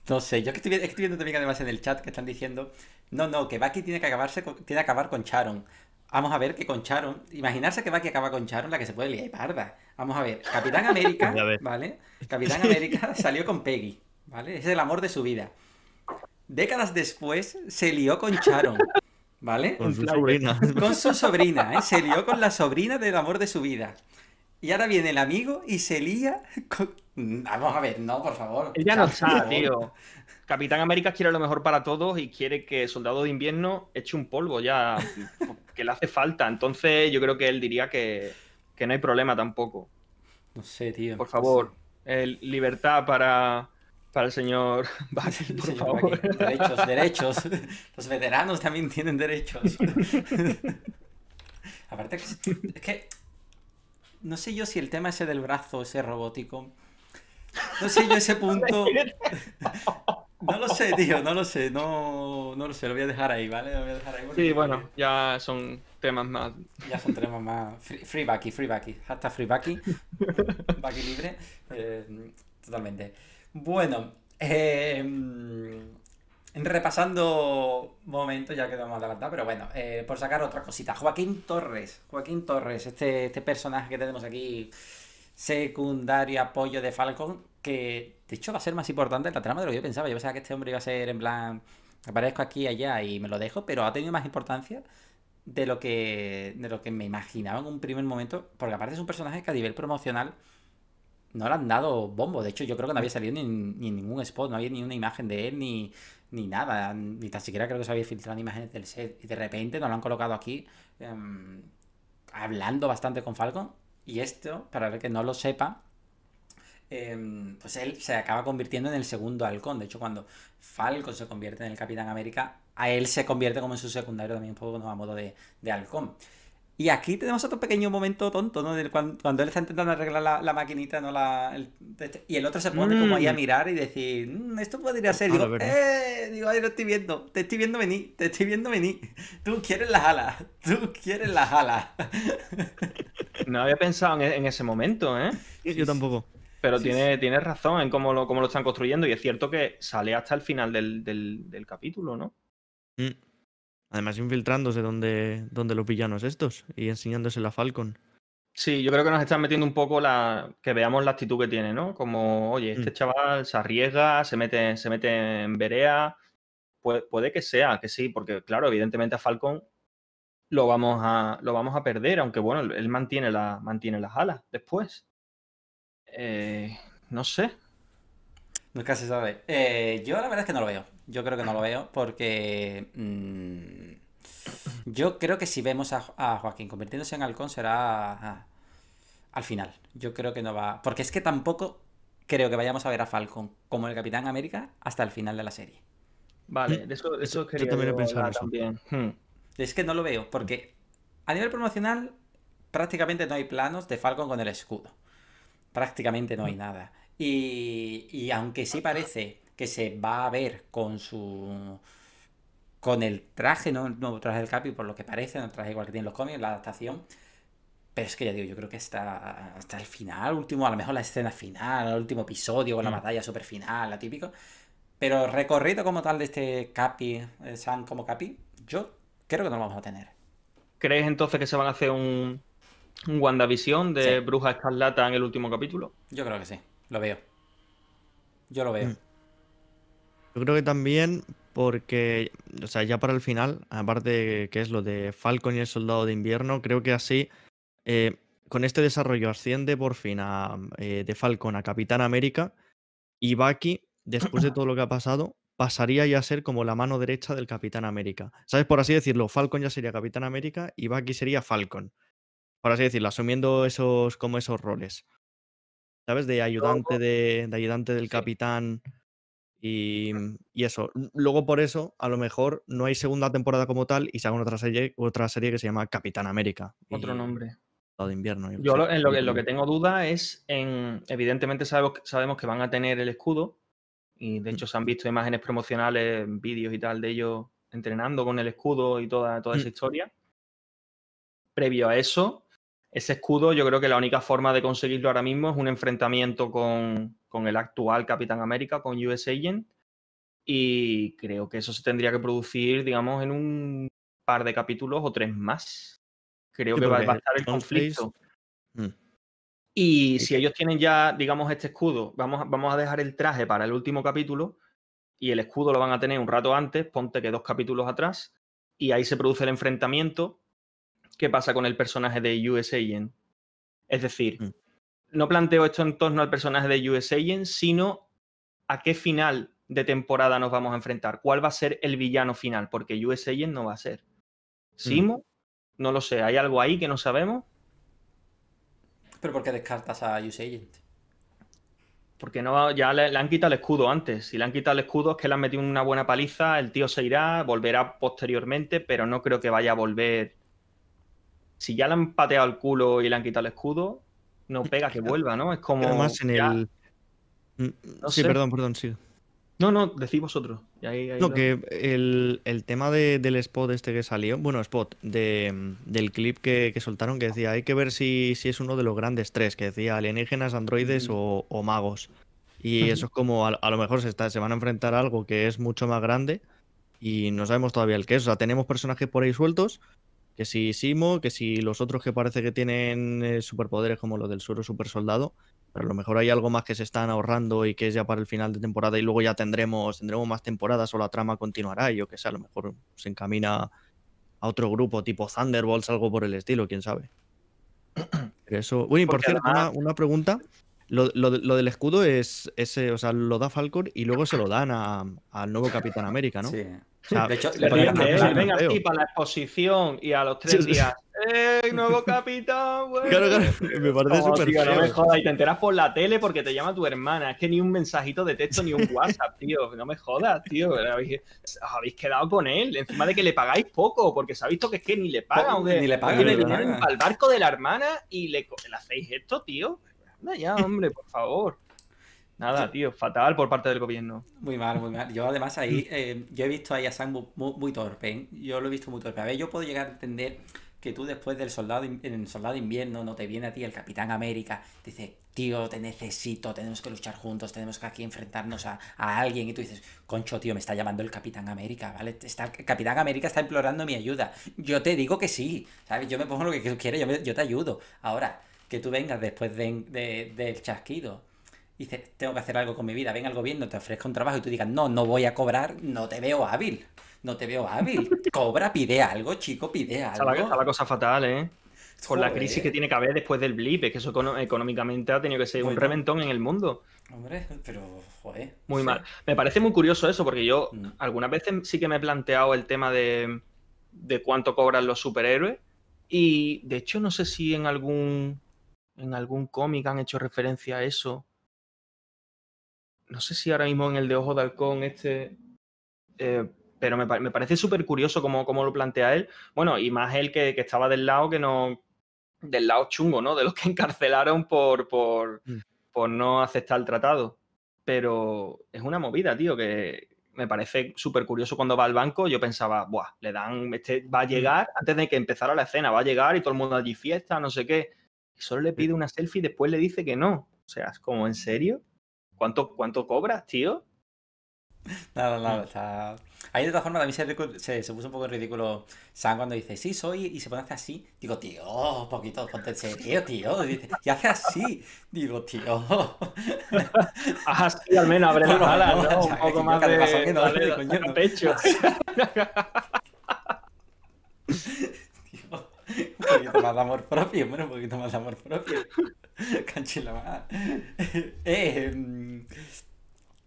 no sé, yo que estoy, viendo también además en el chat que están diciendo, no, no, que Bucky tiene que acabarse tiene que acabar con Charon. Vamos a ver que con Charon, imaginarse que Bucky acaba con Charon, la que se puede liar parda. Vamos a ver, Capitán América, ¿vale? Capitán América salió con Peggy, ¿vale? Es el amor de su vida. Décadas después se lió con Charon, ¿vale? Con su sobrina. Con su sobrina, ¿eh? Se lió con la sobrina del amor de su vida. Y ahora viene el amigo y se lía con... Vamos a ver, no, por favor. Ella no está, tío. Capitán América quiere lo mejor para todos y quiere que Soldado de Invierno eche un polvo ya, que le hace falta. Entonces yo creo que él diría que, no hay problema tampoco. No sé, tío. Por favor, libertad para, para el señor Derechos, derechos. Los veteranos también tienen derechos. Aparte, es que no sé yo si el tema ese del brazo, ese robótico. No sé yo ese punto. No lo sé, tío, no lo sé, no, no lo sé, lo voy a dejar ahí, ¿vale? Lo voy a dejar ahí sí, bueno, ya son temas más. Ya son temas más. Free, free backy, free backy, hasta free backy, backy libre, eh, totalmente. Bueno, eh, repasando momentos, ya quedamos adelantados, pero bueno, eh, por sacar otra cosita. Joaquín Torres, Joaquín Torres, este, este personaje que tenemos aquí, secundario apoyo de Falcon, que de hecho va a ser más importante en la trama de lo que yo pensaba. Yo pensaba que este hombre iba a ser en plan, aparezco aquí allá y me lo dejo, pero ha tenido más importancia de lo que, de lo que me imaginaba en un primer momento, porque aparte es un personaje que a nivel promocional no le han dado bombo. De hecho, yo creo que no había salido ni, en ningún spot, no había ni una imagen de él, ni, ni nada, ni tan siquiera creo que se había filtrado imágenes del set. Y de repente nos lo han colocado aquí em, hablando bastante con Falcon. Y esto, para ver que no lo sepa, em, pues él se acaba convirtiendo en el segundo halcón. De hecho, cuando Falcon se convierte en el Capitán América, a él se convierte como en su secundario también un poco a modo de, de halcón. Y aquí tenemos otro pequeño momento tonto, ¿no? cuando, él está intentando arreglar la, maquinita, ¿no? Este, y el otro se pone como ahí a mm. mirar y decir, mm, esto podría ah, ser. Digo, ahí eh", lo estoy viendo, te estoy viendo venir, te estoy viendo venir. Tú quieres las alas, tú quieres las alas. No había pensado en, e, ese momento, ¿eh? Yo tampoco. Pero tiene, tienes razón en cómo lo, lo están construyendo y es cierto que sale hasta el final del, capítulo, ¿no? Mm. Además, infiltrándose donde, donde los villanos estos y enseñándose a Falcon. Sí, yo creo que nos están metiendo un poco la. que veamos la actitud que tiene, ¿no? Como, oye, este mm. chaval se arriesga, se mete, se mete en verea. Puede, que sea, que sí, porque, claro, evidentemente a Falcon lo vamos a, lo vamos a perder, aunque bueno, él mantiene, la, mantiene las alas después. Eh, no sé. Nunca se sabe. Eh, yo la verdad es que no lo veo. Yo creo que no lo veo porque... Mm, yo creo que si vemos a, Joaquín convirtiéndose en halcón será ah, al final. Yo creo que no va... Porque es que tampoco creo que vayamos a ver a Falcon como el Capitán América hasta el final de la serie. Vale, mm. eso, quería yo también he pensado hmm. Es que no lo veo, porque a nivel promocional prácticamente no hay planos de Falcon con el escudo. Prácticamente no hay nada. Y, y aunque sí parece que se va a ver con su con el traje, no, no traje del capi por lo que parece, no traje igual que tiene los cómics, la adaptación. Pero es que ya digo, yo creo que hasta, hasta el final, último, a lo mejor la escena final, el último episodio, con la mm. batalla super final, la Pero recorrido como tal de este Capi, eh, San como Capi, yo creo que no lo vamos a tener. ¿Crees entonces que se van a hacer un, un WandaVision de Bruja Escarlata en el último capítulo? Yo creo que sí, lo veo. Yo lo veo. Mm. Yo creo que también porque, o sea, ya para el final, aparte que es lo de Falcon y el Soldado de Invierno, creo que así, eh, con este desarrollo asciende por fin eh, de Falcon a Capitán América y Bucky, después de todo lo que ha pasado, pasaría ya a ser como la mano derecha del Capitán América. ¿Sabes? Por así decirlo, Falcon ya sería Capitán América y Bucky sería Falcon. Por así decirlo, asumiendo esos, como esos roles. ¿Sabes? De ayudante, de, ayudante del capitán Mm, y, eso. Luego por eso, a lo mejor no hay segunda temporada como tal y se otra serie, otra serie que se llama Capitán América. Otro nombre. de invierno. Yo, en, lo que, lo que, tengo duda es en. Evidentemente sabemos, que van a tener el escudo. Y de hecho se han visto imágenes promocionales, vídeos y tal de ellos entrenando con el escudo y toda, toda mm. esa historia. Previo a eso, ese escudo, yo creo que la única forma de conseguirlo ahora mismo es un enfrentamiento con, con el actual Capitán América, con US Agent. Y creo que eso se tendría que producir, digamos, en un par de capítulos o tres más. Creo que va, a estar el conflicto. Mm. Y si ellos tienen ya, digamos, este escudo, vamos, vamos a dejar el traje para el último capítulo y el escudo lo van a tener un rato antes, ponte que dos capítulos atrás, y ahí se produce el enfrentamiento qué pasa con el personaje de US Agent. Es decir, mm. no planteo esto en torno al personaje de US Agent, sino a qué final de temporada nos vamos a enfrentar, cuál va a ser el villano final, porque US Agent no va a ser. ¿Simo? No lo sé, ¿hay algo ahí que no sabemos? ¿Pero por qué descartas a US Agent? Porque no, ya le, han quitado el escudo antes. Si le han quitado el escudo es que le han metido una buena paliza, el tío se irá, volverá posteriormente, pero no creo que vaya a volver si ya le han pateado el culo y le han quitado el escudo, no pega que vuelva, ¿no? Es como. Además, en el. Mm, sí, perdón, perdón, sí. No, no, decís vosotros. no, que el, tema del spot este que salió, bueno, spot, de, del clip que, soltaron que decía, hay que ver si, si, es uno de los grandes tres, que decía alienígenas, androides mm. o, magos. Y eso es como, a, lo mejor se, se van a enfrentar a algo que es mucho más grande y no sabemos todavía el que es. O sea, tenemos personajes por ahí sueltos, que si Simo, que si los otros que parece que tienen eh, superpoderes como los del suero super soldado, pero a lo mejor hay algo más que se están ahorrando y que es ya para el final de temporada y luego ya tendremos, tendremos más temporadas o la trama continuará y yo que sé, a lo mejor se encamina a otro grupo tipo Thunderbolts, algo por el estilo, quién sabe. Bueno eso... por cierto, una, pregunta. Lo, del escudo es ese, o sea, lo da Falcon y luego se lo dan al nuevo Capitán América, ¿no? Sí de hecho, le venga aquí para la exposición y a los tres días. ¡Eh, nuevo capitán! me parece súper oh, me jodas, y te enteras por la tele porque te llama tu hermana. Es que ni un mensajito de texto ni un WhatsApp, tío. No me jodas, tío. Os habéis quedado con él. Encima de que le pagáis poco, porque se ha visto que es que ni le pagan. ni le pagan. al barco de la hermana y le, le hacéis esto, tío. Anda ya, hombre, por favor. Nada, tío, fatal por parte del gobierno. Muy mal, muy mal. Yo además ahí, mm. eh, yo he visto ahí a Sam muy, torpe, ¿eh? yo lo he visto muy torpe. A ver, yo puedo llegar a entender que tú después del soldado, en el soldado invierno no te viene a ti el Capitán América, dice, tío, te necesito, tenemos que luchar juntos, tenemos que aquí enfrentarnos a, alguien y tú dices, concho, tío, me está llamando el Capitán América, ¿vale? Está, el Capitán América está implorando mi ayuda. Yo te digo que sí, ¿sabes? Yo me pongo lo que tú quieras, yo, yo te ayudo. Ahora, que tú vengas después de, del chasquido dices, tengo que hacer algo con mi vida, venga el gobierno, te ofrezco un trabajo y tú digas, no, no voy a cobrar, no te veo hábil, no te veo hábil, cobra, pide algo, chico, pide algo. Está la, cosa fatal, ¿eh? Con la crisis que tiene que haber después del blip, es que eso económicamente ha tenido que ser un reventón en el mundo. Hombre, pero joder. Muy mal. Me parece muy curioso eso, porque yo mm. algunas veces sí que me he planteado el tema de, de cuánto cobran los superhéroes. Y de hecho, no sé si en algún. en algún cómic han hecho referencia a eso no sé si ahora mismo en el de Ojo de Halcón este, eh, pero me, parece súper curioso cómo, lo plantea él. Bueno, y más él que, estaba del lado que no, del lado chungo, ¿no? De los que encarcelaron por, por, mm. por no aceptar el tratado. Pero es una movida, tío, que me parece súper curioso cuando va al banco. Yo pensaba, buah, le dan, este va a mm. llegar antes de que empezara la escena, va a llegar y todo el mundo allí fiesta, no sé qué. Y solo le mm. pide una selfie y después le dice que no. O sea, es como, ¿en serio? ¿Cuánto, cuánto cobras, tío? Nada, nada, está... Ahí de todas formas también se, se, puso un poco ridículo San cuando dice, sí, soy, y se pone así. Digo, tío, un poquito, ponte en serio, tío. Y, dice, y hace así. Digo, tío. así al menos abre alas, ¿no? Un poco más de... Pecho. un poquito más de amor propio, bueno, un poquito más de amor propio. Canchila más. Eh, em,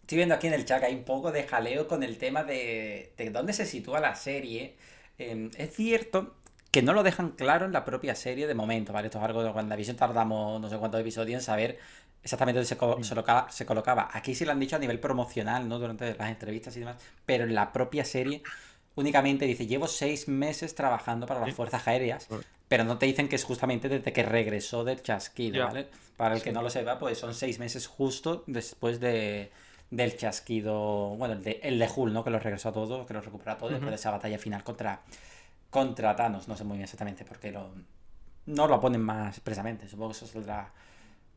estoy viendo aquí en el chat que hay un poco de jaleo con el tema de, dónde se sitúa la serie. Em, es cierto que no lo dejan claro en la propia serie de momento, ¿vale? Esto es algo de cuando la visión tardamos no sé cuántos episodios en saber exactamente dónde se, colocaba, se colocaba. Aquí sí lo han dicho a nivel promocional, ¿no? Durante las entrevistas y demás, pero en la propia serie únicamente dice, llevo seis meses trabajando para las Fuerzas Aéreas, pero no te dicen que es justamente desde que regresó del chasquido, Para el que no lo sepa, pues son seis meses justo después de, del chasquido, bueno, el de, el de Hull, ¿no? Que lo regresó a todos, que lo recuperó todo después de esa batalla final contra, contra Thanos, no sé muy bien exactamente porque lo... No lo ponen más expresamente, supongo que eso saldrá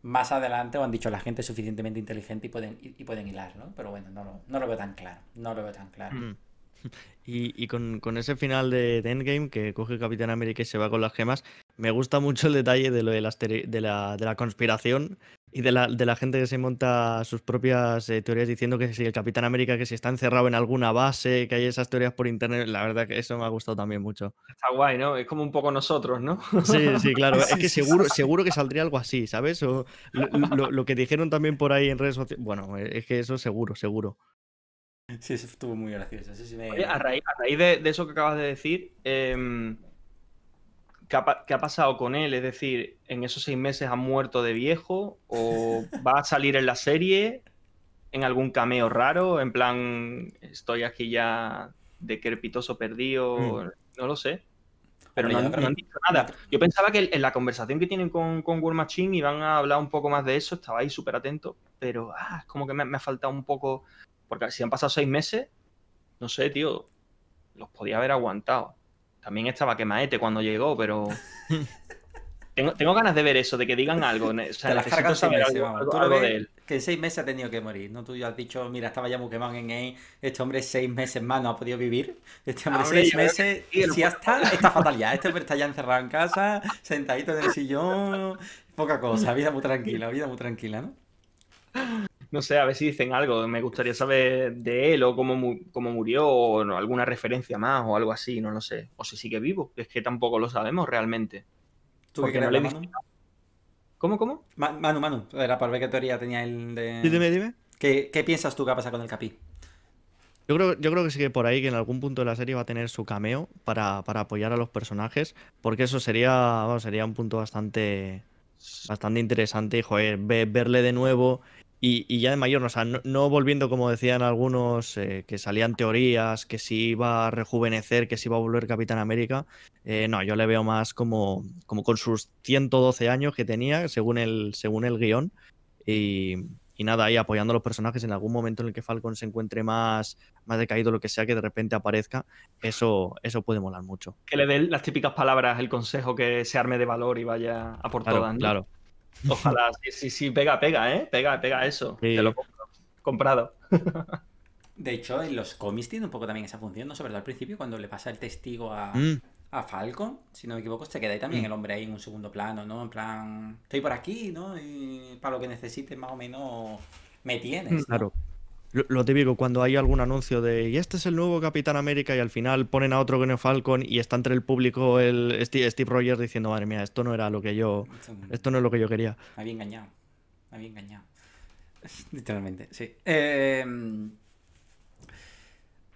más adelante o han dicho la gente suficientemente inteligente y pueden, y, pueden hilar, ¿no? Pero bueno, no lo, no lo veo tan claro, no lo veo tan claro. Mm. Y, con, ese final de, de, Endgame que coge Capitán América y se va con las gemas, me gusta mucho el detalle de lo de la, conspiración y de la, gente que se monta sus propias eh, teorías diciendo que si el Capitán América, que si está encerrado en alguna base, que hay esas teorías por internet, la verdad que eso me ha gustado también mucho. Está guay, ¿no? Es como un poco nosotros, ¿no? Sí, sí, claro. Es que seguro, seguro que saldría algo así, ¿sabes? lo, lo que dijeron también por ahí en redes sociales. Bueno, eh, es que eso seguro, seguro. Sí, eso estuvo muy gracioso. a raíz, de, eso que acabas de decir, em, ¿qué, ha, pasado con él? Es decir, ¿en esos seis meses ha muerto de viejo? ¿O va a salir en la serie? ¿En algún cameo raro? En plan, estoy aquí ya de querpitoso perdido. Mm. No lo sé. Pero no, han dicho nada. Yo pensaba que en la conversación que tienen con, con War Machine iban a hablar un poco más de eso, estaba ahí súper atento, pero ah, es como que me, ha faltado un poco porque si han pasado seis meses, no sé, tío, los podía haber aguantado. También estaba quemaete cuando llegó, pero. tengo, tengo, ganas de ver eso, de que digan algo. O sea, las cargas Que en seis meses ha tenido que morir, ¿no? Tú ya has dicho, mira, estaba ya muy quemado en Este hombre seis meses más no ha podido vivir. Este hombre, seis meses. Y si hasta está fatal ya. Este hombre está ya encerrado en casa, sentadito en el sillón. Poca cosa, vida muy tranquila, vida muy tranquila, ¿no? no sé, a ver si dicen algo, me gustaría saber de él o cómo, cómo murió o alguna referencia más o algo así, no lo sé. O si sigue vivo, es que tampoco lo sabemos realmente. ¿Tú qué crees, ¿Cómo, cómo? Manu, Manu, era para ver qué teoría tenía el de... Dime, dime. ¿Qué, piensas tú que va a pasar con el Capi? Yo creo, yo creo que sigue por ahí, que en algún punto de la serie va a tener su cameo para, apoyar a los personajes, porque eso sería, sería un punto bastante, bastante interesante, y, joder, verle de nuevo y, ya de mayor, no, volviendo como decían algunos, eh, que salían teorías, que si iba a rejuvenecer, que si iba a volver Capitán América. Eh, no, yo le veo más como, con sus 112 años que tenía, según el, según el guión. Y, nada, ahí apoyando a los personajes en algún momento en el que Falcon se encuentre más, más decaído, lo que sea, que de repente aparezca, eso, eso puede molar mucho. Que le den las típicas palabras, el consejo que se arme de valor y vaya a por todo. Claro. Ojalá, sí, sí, pega, pega, ¿eh? Pega, pega eso. Te lo compro. Comprado. De hecho, en los cómics tiene un poco también esa función, ¿no? Sobre todo al principio, cuando le pasa el testigo a, mm. Falcon, si no me equivoco, se queda ahí también mm. el hombre ahí en un segundo plano, ¿no? En plan, estoy por aquí, ¿no? Y para lo que necesites, más o menos, me tienes. Claro. Lo, típico, cuando hay algún anuncio de y este es el nuevo Capitán América y al final ponen a otro que no Falcon y está entre el público el Steve, Rogers diciendo, madre mía, esto no era lo que yo. Esto no es lo que yo quería. Me había engañado. Me había engañado. Literalmente, sí. Em,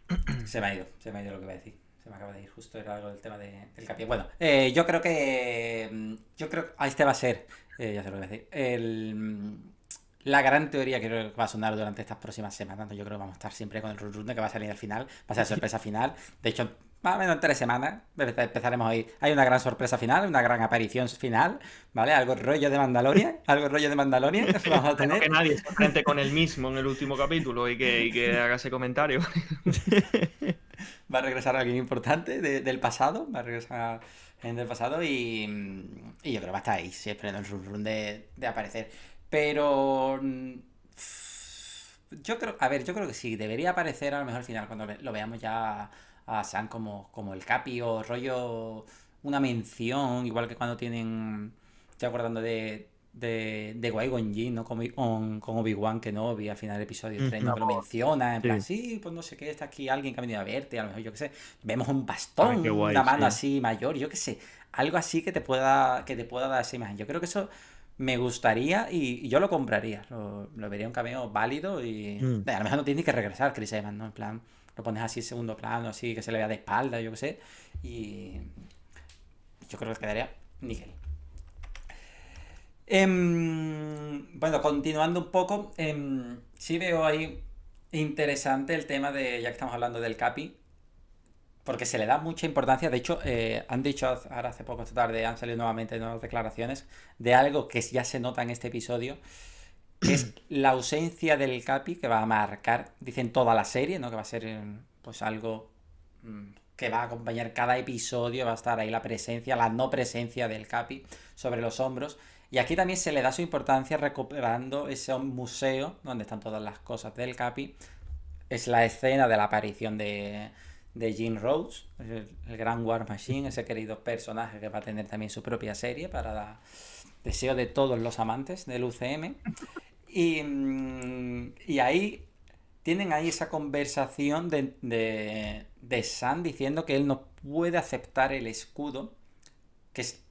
se me ha ido, se me ha ido lo que iba a decir. Se me acaba de ir justo, era algo del tema de, del Capi Bueno, eh, yo creo que. Em, yo creo que. Ahí este va a ser. Eh, ya se lo voy a decir. El la gran teoría que va a sonar durante estas próximas semanas, yo creo que vamos a estar siempre con el run, run que va a salir al final, va a ser sorpresa final. De hecho, más o menos en tres semanas empezaremos hoy. Hay una gran sorpresa final, una gran aparición final, ¿vale? Algo rollo de Mandalorian, algo rollo de Mandalorian vamos a tener. que nadie se enfrente con el mismo en el último capítulo y que, haga ese comentario. va a regresar alguien importante del pasado, va a regresar gente del pasado y, yo creo que va a estar ahí, Siempre en el run, de aparecer. Pero. Mm, yo creo. A ver, yo creo que sí. Debería aparecer a lo mejor al final, cuando lo veamos ya a San como, como el Capi o rollo. Una mención, igual que cuando tienen. Estoy acordando de, de, de ¿no? Con, con que no vi al final del episodio 3, ¿no? lo menciona, en plan, sí, pues no sé qué, está aquí alguien que ha venido a verte, a lo mejor, yo qué sé. Vemos un bastón, una mano así mayor, yo qué sé. Algo así que te pueda, que te pueda dar esa imagen. Yo creo que eso me gustaría y, yo lo compraría. Lo, vería un cameo válido y mm. a lo mejor no tiene que regresar Chris Evans, ¿no? En plan, lo pones así en segundo plano, así que se le vea de espalda, yo qué sé. Y yo creo que quedaría nigel. Em, bueno, continuando un poco, em, sí veo ahí interesante el tema de, ya que estamos hablando del Capi, porque se le da mucha importancia. De hecho, eh, han dicho ahora hace poco, esta tarde, han salido nuevamente nuevas declaraciones de algo que ya se nota en este episodio, que es la ausencia del Capi que va a marcar, dicen, toda la serie, ¿no? Que va a ser mm, pues algo mm, que va a acompañar cada episodio, va a estar ahí la presencia, la no presencia del Capi sobre los hombros. Y aquí también se le da su importancia recuperando ese museo donde están todas las cosas del Capi. Es la escena de la aparición de, de Jim Rhodes, el, gran War Machine, ese querido personaje que va a tener también su propia serie para deseo de todos los amantes del UCM. Y, mm, y ahí tienen ahí esa conversación de, de, de Sam diciendo que él no puede aceptar el escudo, que es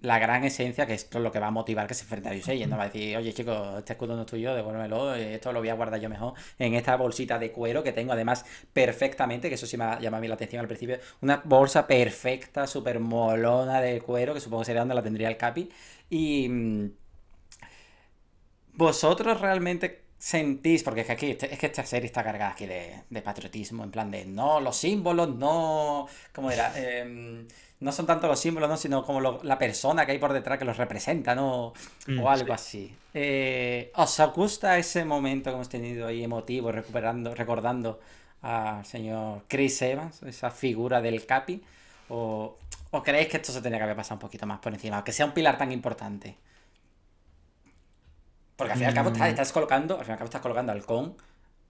la gran esencia, que esto es lo que va a motivar que se enfrente a y No va a decir, oye chicos, este escudo no es tuyo, devuélvelo, eh, esto lo voy a guardar yo mejor en esta bolsita de cuero que tengo además perfectamente, que eso sí me llama a mí la atención al principio, una bolsa perfecta, súper molona de cuero, que supongo que sería donde la tendría el Capi. Y... Mm, ¿Vosotros realmente sentís, porque es que aquí este, es que esta serie está cargada aquí de, patriotismo, en plan de no, los símbolos no, como era? Em, no son tanto los símbolos, ¿no? sino como la persona que hay por detrás que los representa, ¿no? Mm, o algo así. Eh, ¿Os gusta ese momento que hemos tenido ahí emotivo, recuperando, recordando al señor Chris Evans, esa figura del Capi? ¿O, o creéis que esto se tenía que haber pasado un poquito más por encima? Que sea un pilar tan importante. Porque al fin y al cabo estás, mm. colocando, al fin estás colocando al con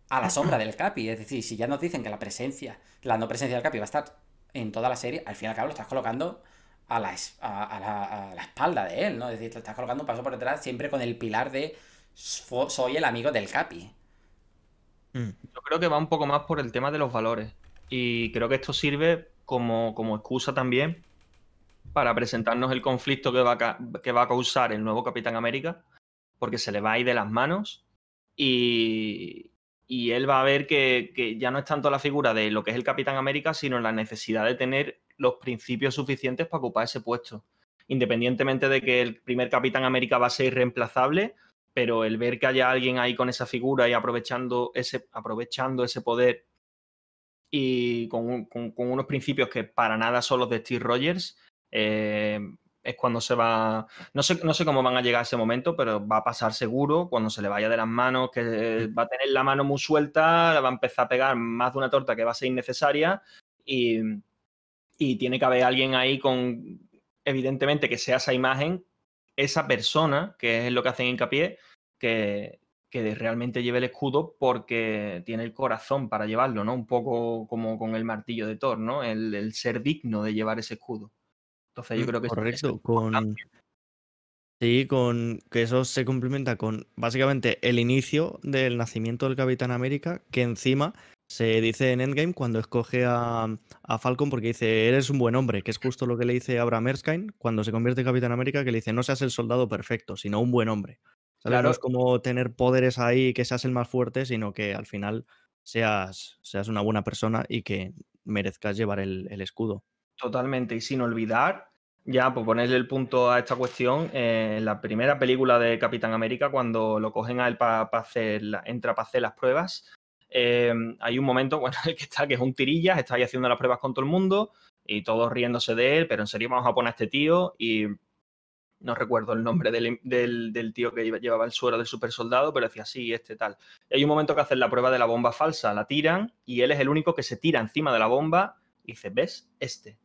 a la sombra del Capi. Es decir, si ya nos dicen que la presencia, la no presencia del Capi va a estar en toda la serie, al fin y al cabo lo estás colocando a la, a, la, espalda de él, ¿no? Es decir, te estás colocando un paso por detrás siempre con el pilar de soy el amigo del Capi. Mm. Yo creo que va un poco más por el tema de los valores. Y creo que esto sirve como, excusa también para presentarnos el conflicto que va, que va a causar el nuevo Capitán América porque se le va a ir de las manos y, él va a ver que, ya no es tanto la figura de lo que es el Capitán América, sino la necesidad de tener los principios suficientes para ocupar ese puesto. Independientemente de que el primer Capitán América va a ser irreemplazable, pero el ver que haya alguien ahí con esa figura y aprovechando ese, aprovechando ese poder y con, unos principios que para nada son los de Steve Rogers, eh, es cuando se va. No sé, no sé cómo van a llegar a ese momento, pero va a pasar seguro cuando se le vaya de las manos, que eh, mm. va a tener la mano muy suelta, va a empezar a pegar más de una torta que va a ser innecesaria y, tiene que haber alguien ahí con, evidentemente, que sea esa imagen, esa persona, que es lo que hacen hincapié, que, realmente lleve el escudo porque tiene el corazón para llevarlo, ¿no? Un poco como con el martillo de Thor, el ser digno de llevar ese escudo yo creo que... Correcto, con... Sí, con que eso se complementa con básicamente el inicio del nacimiento del Capitán América, que encima se dice en Endgame cuando escoge a, Falcon porque dice, eres un buen hombre, que es justo lo que le dice Abraham Erskine cuando se convierte en Capitán América, que le dice, no seas el soldado perfecto, sino un buen hombre. Claro. No es como tener poderes ahí que seas el más fuerte, sino que al final seas, seas una buena persona y que merezcas llevar el, el escudo. Totalmente, y sin olvidar ya, por pues, ponerle el punto a esta cuestión, en eh, la primera película de Capitán América, cuando lo cogen a él para hacer, entra para hacer las pruebas, eh, hay un momento, bueno, el que está, que es un tirilla, está ahí haciendo las pruebas con todo el mundo y todos riéndose de él, pero en serio vamos a poner a este tío y no recuerdo el nombre del, tío que llevaba el suero del super pero decía, sí, este tal. hay un momento que hacen la prueba de la bomba falsa, la tiran y él es el único que se tira encima de la bomba y dice, ¿ves? Este.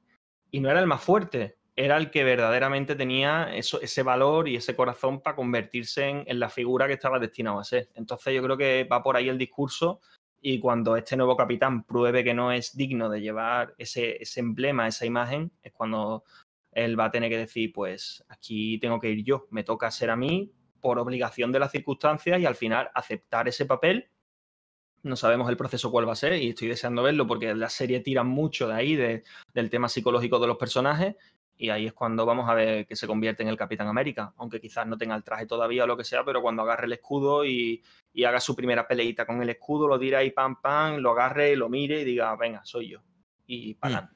Y no era el más fuerte, era el que verdaderamente tenía ese valor y ese corazón para convertirse en, la figura que estaba destinado a ser. Entonces yo creo que va por ahí el discurso y cuando este nuevo capitán pruebe que no es digno de llevar ese, emblema, esa imagen, es cuando él va a tener que decir, pues aquí tengo que ir yo, me toca ser a mí por obligación de las circunstancias y al final aceptar ese papel no sabemos el proceso cuál va a ser y estoy deseando verlo porque la serie tira mucho de ahí, del tema psicológico de los personajes y ahí es cuando vamos a ver que se convierte en el Capitán América, aunque quizás no tenga el traje todavía o lo que sea, pero cuando agarre el escudo y, haga su primera peleita con el escudo, lo dirá y pam, pam, lo agarre, lo mire y diga, venga, soy yo. Y mm. pan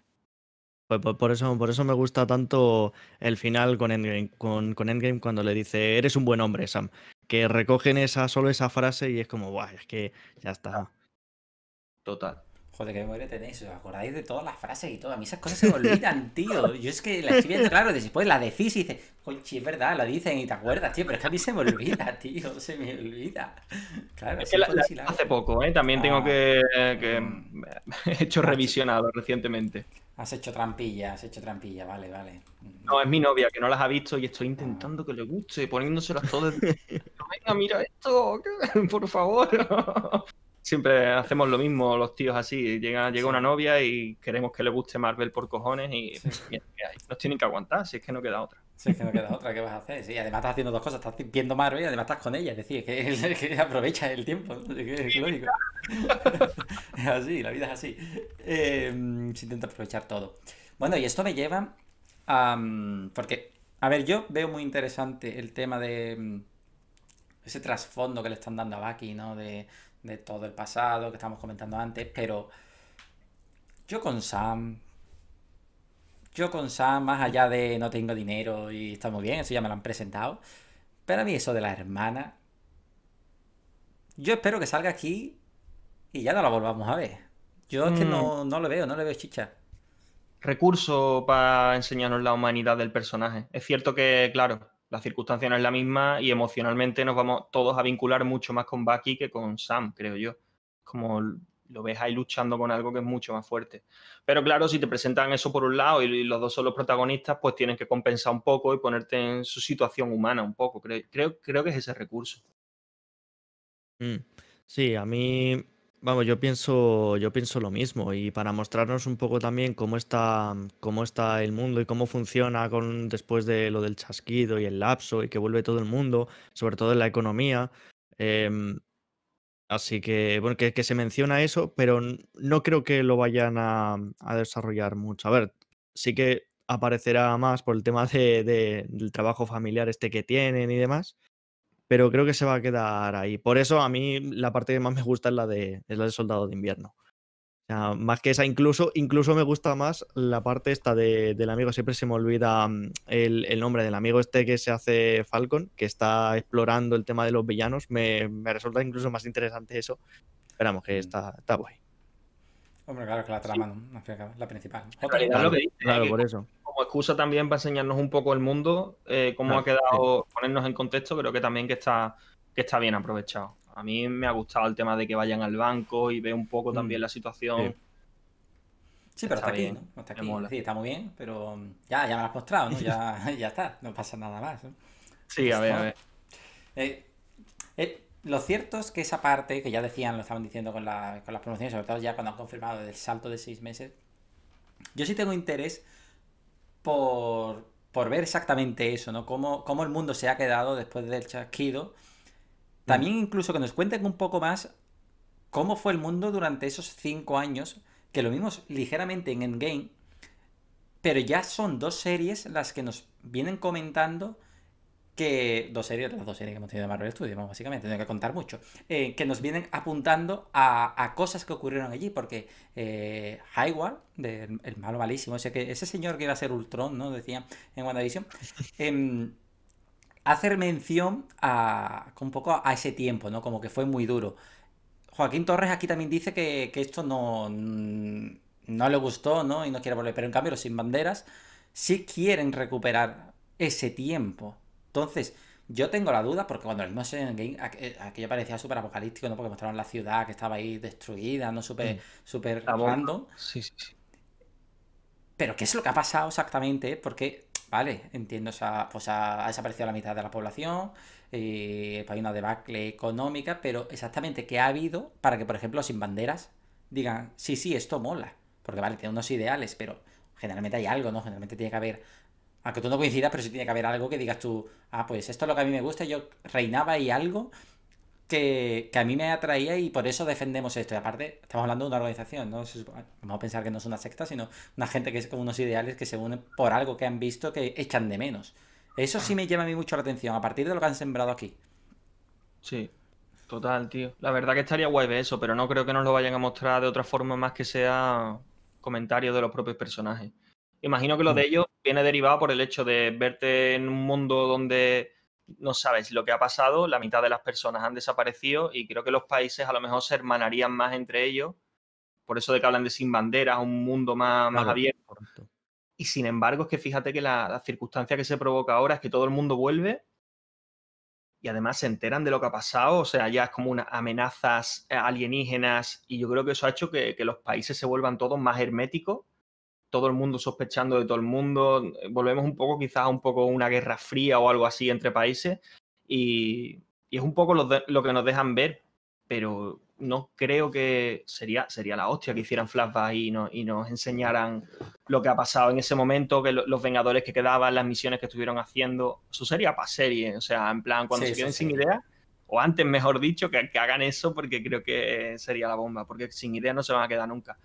pues, pues por, eso, por eso me gusta tanto el final con Endgame, con, Endgame cuando le dice, eres un buen hombre, Sam. Que recogen esa, solo esa frase y es como, guau, es que ya está. Total. Joder, qué memoria tenéis, os acordáis de todas las frases y todo. A mí esas cosas se me olvidan, tío. Yo es que la estoy viendo, claro, después la decís y dices, ¡Conchis, es verdad, la dicen y te acuerdas, tío, pero es que a mí se me olvida, tío, se me olvida. Claro, es que la, hace poco, ¿eh? También tengo ah. que. he hecho revisionado recientemente. Has hecho trampilla, has hecho trampilla, vale, vale. No, es mi novia, que no las ha visto y estoy intentando que le guste, poniéndoselas todas. Venga, mira esto, por favor siempre hacemos lo mismo los tíos así. Llega, llega una novia y queremos que le guste Marvel por cojones y nos tienen que aguantar, si es que no queda otra. Si es que no queda otra, ¿qué vas a hacer? Sí, además estás haciendo dos cosas, estás viendo Marvel y además estás con ella, es decir, que, aprovecha el tiempo, es, lógico. es así, la vida es así. Em, se intenta aprovechar todo. Bueno, y esto me lleva a... Mm, porque, a ver, yo veo muy interesante el tema de... Mm, ese trasfondo que le están dando a Bucky, ¿no? De, de todo el pasado que estamos comentando antes, pero yo con Sam, yo con Sam, más allá de no tengo dinero y está muy bien, eso ya me lo han presentado, pero a mí eso de la hermana, yo espero que salga aquí y ya no la volvamos a ver. Yo es que mm. no, no lo veo, no le veo chicha recurso para enseñarnos la humanidad del personaje. Es cierto que, claro, la circunstancia no es la misma y emocionalmente nos vamos todos a vincular mucho más con Bucky que con Sam, creo yo. Como lo ves ahí luchando con algo que es mucho más fuerte. Pero claro, si te presentan eso por un lado y los dos son los protagonistas, pues tienes que compensar un poco y ponerte en su situación humana un poco. Creo, creo, creo que es ese recurso. Mm. Sí, a mí Vamos, yo pienso, yo pienso lo mismo. Y para mostrarnos un poco también cómo está, cómo está el mundo y cómo funciona con, después de lo del chasquido y el lapso y que vuelve todo el mundo, sobre todo en la economía. Em, así que, bueno, que, se menciona eso, pero no creo que lo vayan a, desarrollar mucho. A ver, sí que aparecerá más por el tema de, del trabajo familiar este que tienen y demás pero creo que se va a quedar ahí. Por eso a mí la parte que más me gusta es la de, la Soldado de Invierno. O sea, más que esa, incluso, incluso me gusta más la parte esta del amigo. Siempre se me olvida mm, el, nombre del amigo este que se hace Falcon, que está explorando el tema de los villanos. Me, resulta incluso más interesante eso. Esperamos que mm. está, está guay. Hombre, claro, que la trama, la principal. claro, que claro, por eso excusa también para enseñarnos un poco el mundo, eh, cómo ha quedado, ponernos en contexto, creo que también que está, que está bien aprovechado. A mí me ha gustado el tema de que vayan al banco y ve un poco también mm. la situación. Sí. pero está bien, está muy bien, pero ya, ya me has mostrado, Ya, ya está, no pasa nada más. Sí, a ver, a ver. Eh, eh, lo cierto es que esa parte, que ya decían, lo estaban diciendo con, con las promociones, sobre todo ya cuando han confirmado el salto de seis meses, yo sí tengo interés por, por ver exactamente eso, ¿no? Cómo, cómo, el mundo se ha quedado después del chasquido. También mm. incluso que nos cuenten un poco más cómo fue el mundo durante esos cinco años, que lo vimos ligeramente en Endgame, pero ya son dos series las que nos vienen comentando que dos series, las dos series que hemos tenido de Marvel Studios, básicamente, tengo que contar mucho, eh, que nos vienen apuntando a, cosas que ocurrieron allí, porque Hayward, eh, el malo malísimo, que ese señor que iba a ser Ultron, ¿no? Decía en WandaVision, em, hacer mención a, un poco a ese tiempo, ¿no? Como que fue muy duro. Joaquín Torres aquí también dice que, esto no, no le gustó, ¿no? Y no quiere volver, pero en cambio los sin banderas sí quieren recuperar ese tiempo entonces, yo tengo la duda, porque cuando lo vimos en el game, eh, aquello parecía súper apocalíptico, ¿no? Porque mostraron la ciudad que estaba ahí destruida, ¿no? Súper, mm. súper random. Sí, sí, sí. Pero, ¿qué es lo que ha pasado exactamente? Porque, vale, entiendo, o sea, pues ha, desaparecido la mitad de la población, eh, pues, hay una debacle económica, pero exactamente qué ha habido para que, por ejemplo, sin banderas digan, sí, sí, esto mola. Porque, vale, tiene unos ideales, pero generalmente hay algo, ¿no? Generalmente tiene que haber aunque tú no coincidas, pero sí tiene que haber algo que digas tú, ah, pues esto es lo que a mí me gusta, yo reinaba y algo que, a mí me atraía y por eso defendemos esto. Y aparte, estamos hablando de una organización, ¿no? Vamos a pensar que no es una secta, sino una gente que es con unos ideales que se unen por algo que han visto que echan de menos. Eso sí me llama a mí mucho la atención, a partir de lo que han sembrado aquí. Sí, total, tío. La verdad que estaría guay de eso, pero no creo que nos lo vayan a mostrar de otra forma más que sea comentario de los propios personajes. Imagino que lo de mm. ellos viene derivado por el hecho de verte en un mundo donde no sabes lo que ha pasado, la mitad de las personas han desaparecido y creo que los países a lo mejor se hermanarían más entre ellos, por eso de que hablan de sin banderas, un mundo más, más abierto. Y sin embargo es que fíjate que la, circunstancia que se provoca ahora es que todo el mundo vuelve y además se enteran de lo que ha pasado, o sea, ya es como unas amenazas alienígenas y yo creo que eso ha hecho que, que los países se vuelvan todos más herméticos todo el mundo sospechando de todo el mundo. Eh, volvemos un poco, quizás, un poco una guerra fría o algo así entre países. Y, es un poco lo, que nos dejan ver, pero no creo que sería, sería la hostia que hicieran flashbacks y, no, y nos enseñaran lo que ha pasado en ese momento, que los Vengadores que quedaban, las misiones que estuvieron haciendo. Eso sería para serie, o sea, en plan, cuando se queden sin idea o antes, mejor dicho, que, que, hagan eso porque creo que sería la bomba, porque sin idea no se van a quedar nunca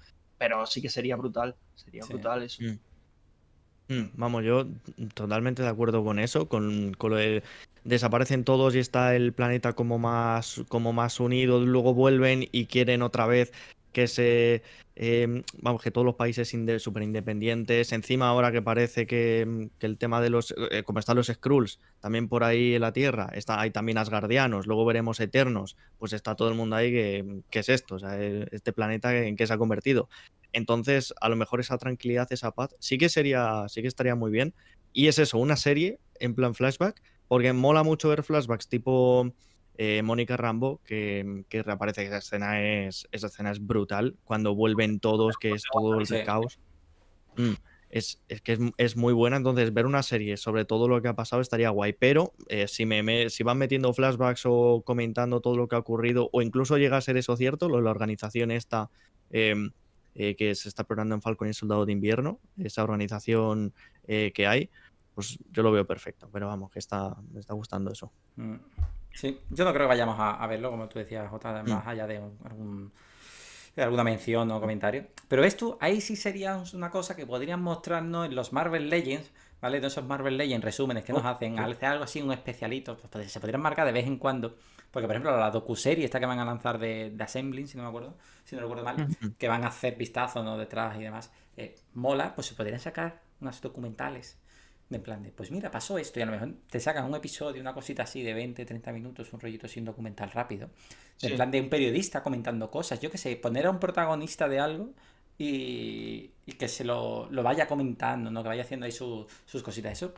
pero sí que sería brutal, sería brutal eso. Mm. Mm, vamos, yo totalmente de acuerdo con eso, con, con lo de desaparecen todos y está el planeta como más, como más unido, luego vuelven y quieren otra vez que se eh, vamos que todos los países súper independientes encima ahora que parece que, mm, el tema de los eh, como están los Skrulls también por ahí en la Tierra está hay también Asgardianos luego veremos Eternos pues está todo el mundo ahí que mm, qué es esto eh, este planeta en que se ha convertido entonces a lo mejor esa tranquilidad esa paz sí que sería sí que estaría muy bien y es eso una serie en plan flashback porque mola mucho ver flashbacks tipo eh, Mónica Rambo, que, reaparece, esa escena es, esa escena es brutal, cuando vuelven todos, que es todo el caos. Mm, es, que es, muy buena, entonces ver una serie sobre todo lo que ha pasado estaría guay, pero eh, si, me, si van metiendo flashbacks o comentando todo lo que ha ocurrido, o incluso llega a ser eso cierto, la organización esta em, eh, que se está programando en Falcon y el Soldado de Invierno, esa organización que hay, pues yo lo veo perfecto, pero vamos, que está, me está gustando eso. Mm. Sí, yo no creo que vayamos a, verlo, como tú decías, mm. más allá de alguna mención o comentario. Pero esto, ahí sí sería una cosa que podrían mostrarnos en los Marvel Legends, ¿vale? De esos Marvel Legends resúmenes que nos oh, hacen, oh. hacer algo así, un especialito, pues, pues, se podrían marcar de vez en cuando. Porque, por ejemplo, la docuserie esta que van a lanzar de, Assembling, si no me acuerdo, si no recuerdo mal, que van a hacer vistazos detrás y demás, eh, mola, pues se podrían sacar unas documentales en plan de, pues mira, pasó esto, y a lo mejor te sacan un episodio, una cosita así de 20, 30 minutos, un rollito así, documental rápido. En plan de un periodista comentando cosas, yo qué sé, poner a un protagonista de algo y, que se lo, vaya comentando, ¿no? Que vaya haciendo ahí sus cositas. Eso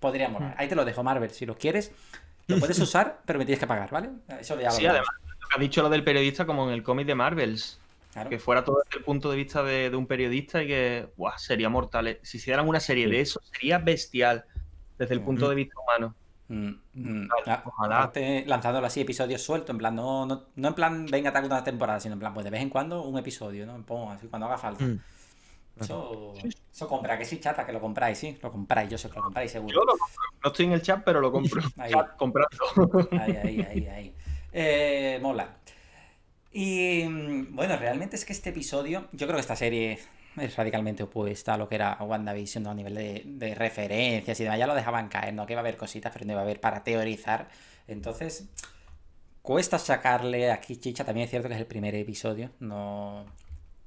podría Ahí te lo dejo, Marvel, si lo quieres. Lo puedes usar, pero me tienes que pagar, ¿vale? Eso ya sí, además, ha dicho lo del periodista como en el cómic de Marvels. Que fuera todo desde el punto de vista de, un periodista y que sería mortal. Eh. Si hicieran una serie de eso, sería bestial desde el punto de vista humano. Mm, mm. Ah, lanzándolo así, episodios sueltos, en plan, no, no, en plan, venga, tal una temporada, sino en plan, pues de vez en cuando un episodio, ¿no? así cuando haga falta. Mm. Eso, compra, que sí, chata, que lo compráis, sí, lo compráis, yo sé que lo compráis seguro. Yo lo compro, no estoy en el chat, pero lo compro. ahí. ahí, ahí, Eh, mola. Y mm, bueno, realmente es que este episodio, yo creo que esta serie es radicalmente opuesta a lo que era WandaVision a nivel de, referencias y demás. Ya lo dejaban caer, ¿no? Que iba a haber cositas, pero no iba a haber para teorizar. Entonces, cuesta sacarle aquí chicha. También es cierto que es el primer episodio, no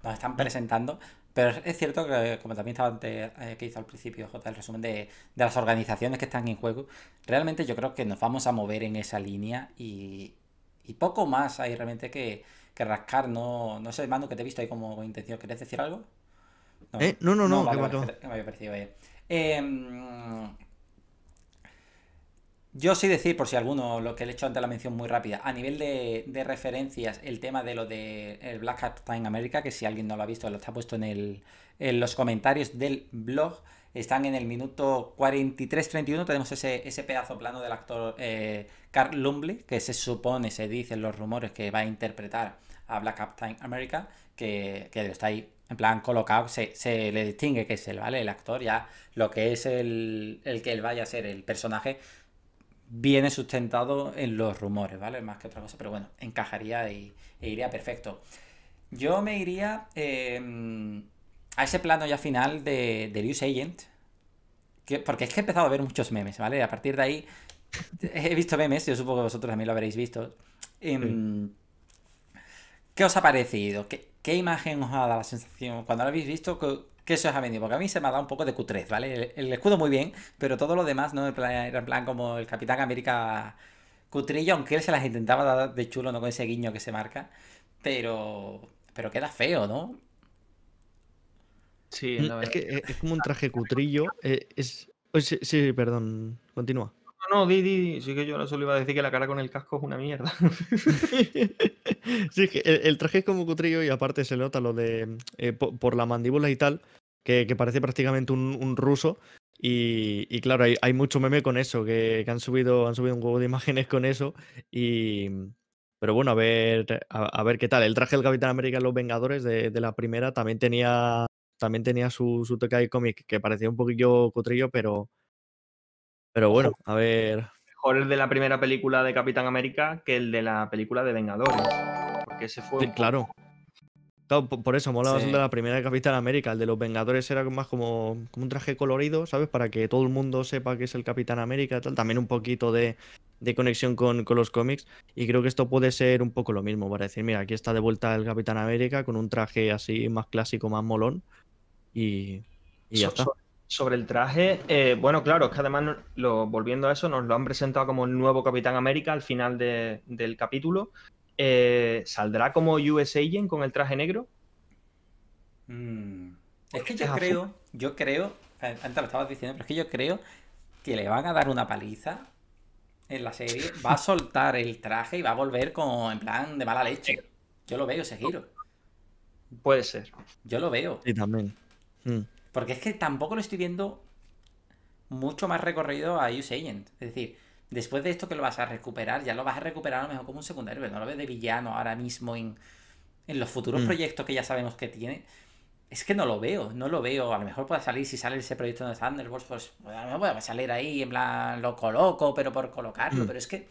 nos están presentando. Pero es cierto que, como también estaba antes, eh, que hizo al principio J, el resumen de, las organizaciones que están en juego, realmente yo creo que nos vamos a mover en esa línea y poco más hay realmente que, que rascar, no, no sé, Manu, que te he visto ahí como con intención. ¿Querés decir algo? No, eh, no, no, no, que me había parecido em, yo sí decir, por si alguno, lo que le he hecho antes la mención muy rápida, a nivel de, de referencias, el tema de lo de el Black Hat Time America, que si alguien no lo ha visto, lo está puesto en, el, en los comentarios del blog. Están en el minuto 43-31. Tenemos ese, pedazo plano del actor eh, Carl Lumbly, que se supone, se dicen los rumores, que va a interpretar a Black Captain America, que, está ahí en plan colocado, se, le distingue que es el, ¿vale? El actor, ya lo que es el, que él vaya a ser el personaje, viene sustentado en los rumores, ¿vale? Más que otra cosa, pero bueno, encajaría y, e iría perfecto. Yo me iría em, a ese plano ya final de, The News Agent, que, porque es que he empezado a ver muchos memes, ¿vale? A partir de ahí he visto memes, yo supongo que vosotros también lo habréis visto. Em, ¿Qué os ha parecido? ¿Qué, imagen os ha dado la sensación? Cuando lo habéis visto, ¿qué, se os ha venido? Porque a mí se me ha dado un poco de cutrez, ¿vale? El, escudo muy bien, pero todo lo demás, ¿no? Era en, plan como el Capitán América cutrillo, aunque él se las intentaba dar de chulo, ¿no? Con ese guiño que se marca. Pero. Pero queda feo, ¿no? Sí, mm, Es que eh, es, como un traje cutrillo. Eh, es, oh, sí, perdón, continúa. No, no, di, sí que yo no solo iba a decir que la cara con el casco es una mierda. sí, que el, traje es como cutrillo y aparte se nota lo de eh, por, la mandíbula y tal, que, parece prácticamente un, ruso. Y, claro, hay, hay, mucho meme con eso, que, han, subido, han subido un huevo de imágenes con eso. Y, pero bueno, a ver, ver qué tal. El traje del Capitán América en Los Vengadores de, la primera también tenía también tenía su, su toque cómic que parecía un poquillo cotrillo pero, pero bueno, a ver. Mejor el de la primera película de Capitán América que el de la película de Vengadores. Porque ese fue. claro. por eso mola bastante de la primera de Capitán América. El de los Vengadores era más como, como, un traje colorido, ¿sabes? Para que todo el mundo sepa que es el Capitán América. Tal. También un poquito de, conexión con, con, los cómics. Y creo que esto puede ser un poco lo mismo, para decir, mira, aquí está de vuelta el Capitán América con un traje así más clásico, más molón y, ya sobre el traje, eh, bueno, claro, es que además, lo, volviendo a eso, nos lo han presentado como el nuevo Capitán América al final del capítulo. Eh, ¿Saldrá como US Agent con el traje negro? Mm, es que yo creo, yo creo, eh, antes lo estabas diciendo, pero es que yo creo que le van a dar una paliza en la serie, va a soltar el traje y va a volver como en plan de mala leche. Yo lo veo ese giro. Puede ser. Yo lo veo. Y también. Mm. Porque es que tampoco lo estoy viendo mucho más recorrido a Use Agent. Es decir, después de esto que lo vas a recuperar, ya lo vas a recuperar a lo mejor como un secundario, pero no lo ves de villano ahora mismo en, los futuros mm. proyectos que ya sabemos que tiene. Es que no lo veo, no lo veo. A lo mejor pueda salir, si sale ese proyecto de Thunderbolts, pues, a lo mejor puede salir ahí, en plan, lo coloco, pero por colocarlo. Mm. Pero es que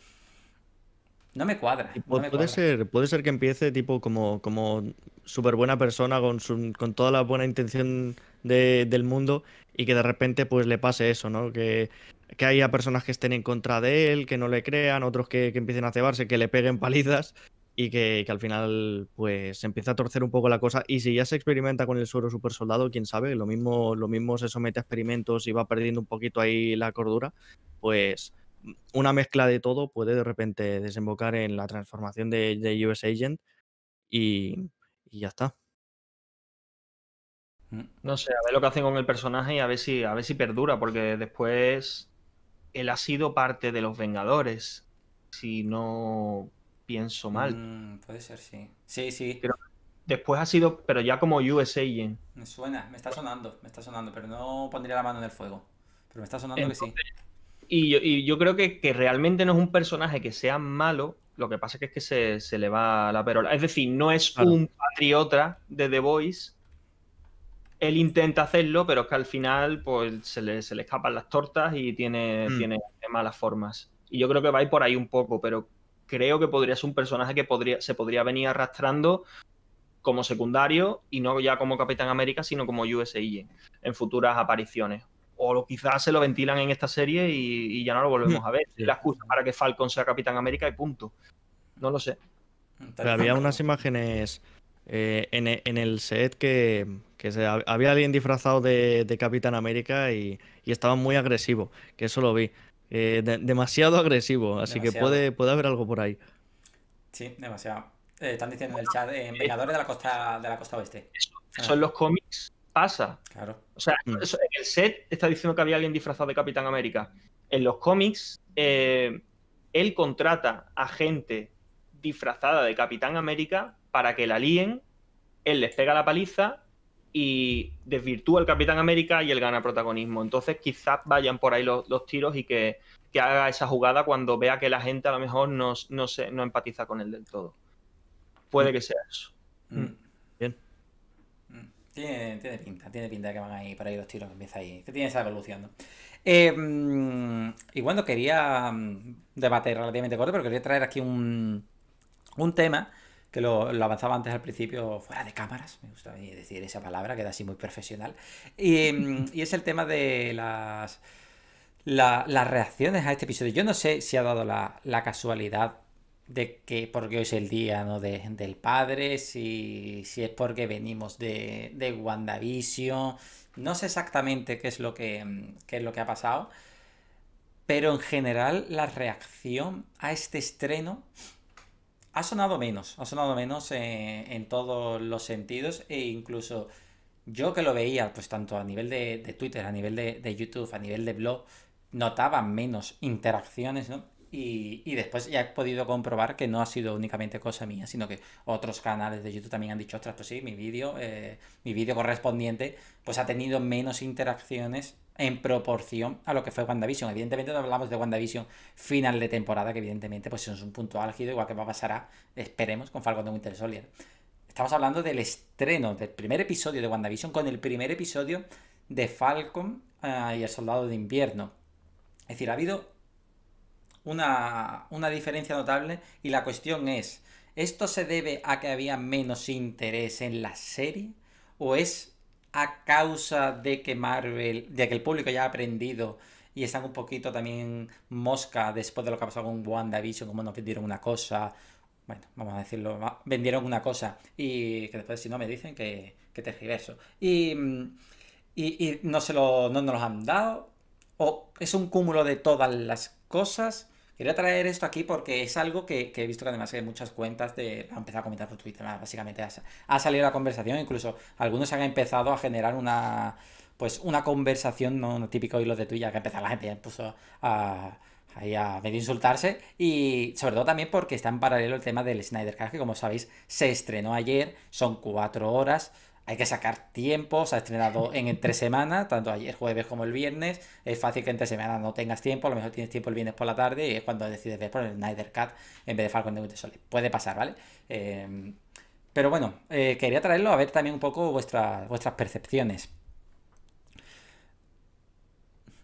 no me cuadra. puede, Ser, puede ser que empiece tipo como, como súper buena persona, con, con toda la buena intención del mundo, y que de repente pues le pase eso, ¿no? Que, que haya personas que estén en contra de él, que no le crean, otros que, empiecen a cebarse, que le peguen palizas. Y que, al final pues se empieza a torcer un poco la cosa y si ya se experimenta con el suero super soldado, quién sabe, lo mismo, lo mismo se somete a experimentos y va perdiendo un poquito ahí la cordura, pues una mezcla de todo puede de repente desembocar en la transformación de, de US Agent y, ya está. Mm. No sé, a ver lo que hacen con el personaje y a ver si, a ver si perdura, porque después él ha sido parte de los Vengadores, si no pienso mal. Mm, puede ser, sí. Sí, sí. Pero después ha sido, pero ya como US Agent. Me suena, me está sonando, me está sonando, pero no pondría la mano en el fuego. Pero me está sonando que sí y yo, creo que, realmente no es un personaje que sea malo, lo que pasa que es que se, le va la perola. Es decir, no es un patriota de The Voice. Él intenta hacerlo, pero es que al final pues, se, le, escapan las tortas y tiene, mm. malas formas. Y yo creo que va a ir por ahí un poco, pero creo que podría ser un personaje que podría, se podría venir arrastrando como secundario y no ya como Capitán América, sino como USI en futuras apariciones o quizás se lo ventilan en esta serie y, ya no lo volvemos hmm. a ver. La excusa para que Falcon sea Capitán América y punto. No lo sé. había unas imágenes eh, e, en, el set que, había alguien disfrazado de, Capitán América y, estaba muy agresivo, que eso lo vi. Eh, demasiado agresivo, así que puede, puede haber algo por ahí. Sí, demasiado. Eh, están diciendo en el chat, Vengadores de la costa de la costa oeste. Son los cómics pasa. Claro. O sea, mm. en el set está diciendo que había alguien disfrazado de Capitán América. En los cómics, eh, él contrata a gente disfrazada de Capitán América para que la líen, él les pega la paliza y desvirtúa el Capitán América y él gana protagonismo. Entonces quizás vayan por ahí los, los tiros y que, que, haga esa jugada cuando vea que la gente a lo mejor no, no, se, no empatiza con él del todo. Puede mm. que sea eso. Mm. Tiene, tiene, pinta, tiene pinta que van ahí para ahí los tiros, que empieza ahí. Que tiene esa evolución, eh, mm, y bueno, quería mm, debatir relativamente corto, pero quería traer aquí un, un tema que lo, lo, avanzaba antes al principio fuera de cámaras, me gusta decir esa palabra, queda así muy profesional, y, mm, es el tema de las, las reacciones a este episodio. Yo no sé si ha dado la, la casualidad de que porque hoy es el día ¿no? de, del padre, si, es porque venimos de, de WandaVision. No sé exactamente qué es lo que, mm, es lo que ha pasado, pero en general la reacción a este estreno ha sonado menos, ha sonado menos eh, en, todos los sentidos e incluso yo que lo veía, pues tanto a nivel de, Twitter, a nivel de, de, YouTube, a nivel de blog, notaba menos interacciones, ¿no? Y, después ya he podido comprobar que no ha sido únicamente cosa mía, sino que otros canales de YouTube también han dicho, ostras, pues sí, mi vídeo, eh, mi vídeo correspondiente, pues ha tenido menos interacciones en proporción a lo que fue WandaVision. Evidentemente no hablamos de WandaVision final de temporada, que evidentemente pues es un punto álgido, igual que va a pasar, esperemos, con Falcon de Winter Soldier. Estamos hablando del estreno del primer episodio de WandaVision con el primer episodio de Falcon eh, y el Soldado de Invierno. Es decir, ha habido una, diferencia notable y la cuestión es, ¿esto se debe a que había menos interés en la serie o es a causa de que Marvel, de que el público ya ha aprendido y están un poquito también mosca después de lo que ha pasado con WandaVision, como nos vendieron una cosa, bueno, vamos a decirlo, vendieron una cosa y que después si no me dicen que, que tergiverso. Y, y, no, se lo, no nos han dado, o es un cúmulo de todas las cosas, Quería traer esto aquí porque es algo que, he visto que además hay muchas cuentas de. Ha empezado a comentar por Twitter, básicamente ha, salido la conversación, incluso algunos han empezado a generar una. Pues una conversación, no, típico típico hilo de tuya, que empezado la gente puso a a medio insultarse. Y sobre todo también porque está en paralelo el tema del Snyder Cut, que como sabéis se estrenó ayer, son cuatro horas hay que sacar tiempo, se ha estrenado en entre semanas, tanto ayer jueves como el viernes. Es fácil que entre semana no tengas tiempo, a lo mejor tienes tiempo el viernes por la tarde y es cuando decides ver por el Snyder Cut en vez de Falcon de Solid. Puede pasar, ¿vale? Em, pero bueno, eh, quería traerlo a ver también un poco vuestra, vuestras percepciones.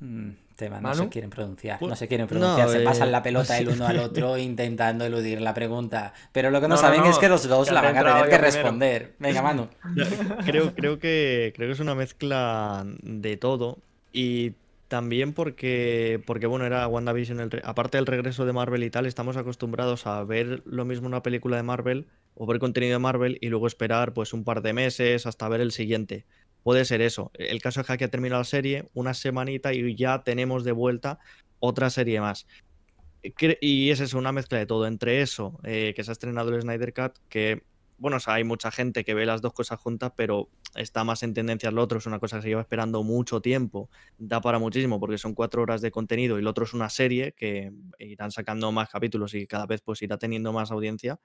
Hmm. Tema, no se quieren pronunciar, no se quieren pronunciar, se eh, pasan la pelota el uno al otro intentando eludir la pregunta, pero lo que no, saben es que los dos la van a tener que responder. Venga, mano Creo, que, creo que es una mezcla de todo y también porque, porque bueno, era WandaVision, aparte del regreso de Marvel y tal, estamos acostumbrados a ver lo mismo una película de Marvel o ver contenido de Marvel y luego esperar pues un par de meses hasta ver el siguiente puede ser eso. El caso es que aquí ha terminado la serie, una semanita y ya tenemos de vuelta otra serie más. Eh, y es eso, una mezcla de todo. Entre eso, eh, que se ha estrenado el Snyder Cut, que, bueno, hay mucha gente que ve las dos cosas juntas, pero está más en tendencia al otro. Es una cosa que se lleva esperando mucho tiempo. Da para muchísimo, porque son cuatro horas de contenido y el otro es una serie que irán sacando más capítulos y cada vez pues irá teniendo más audiencia.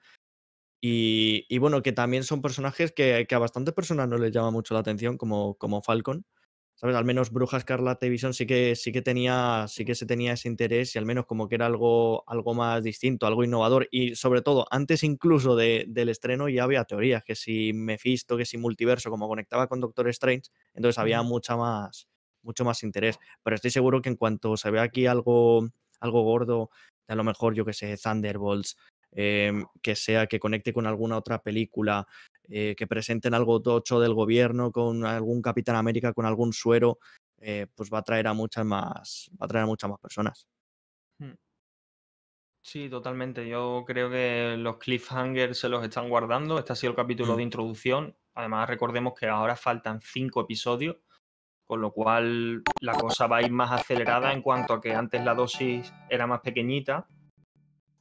Y, bueno, que también son personajes que, a bastantes personas no les llama mucho la atención, como, como Falcon. ¿Sabes? Al menos Bruja Carla y sí que, sí que tenía, sí que se tenía ese interés y al menos como que era algo, algo más distinto, algo innovador. Y sobre todo, antes incluso del estreno ya había teorías, que si Mephisto, que si multiverso, como conectaba con Doctor Strange, entonces había mucha más, mucho más interés. Pero estoy seguro que en cuanto se ve aquí algo, algo gordo, a lo mejor, yo que sé, Thunderbolts, Em, que sea que conecte con alguna otra película, eh, que presenten algo tocho del gobierno con algún Capitán América, con algún suero, eh, pues va a traer a muchas más, va a traer a muchas más personas. Hmm. Sí, totalmente. Yo creo que los cliffhangers se los están guardando. Este ha sido el capítulo mm. de introducción. Además, recordemos que ahora faltan cinco episodios, con lo cual la cosa va a ir más acelerada en cuanto a que antes la dosis era más pequeñita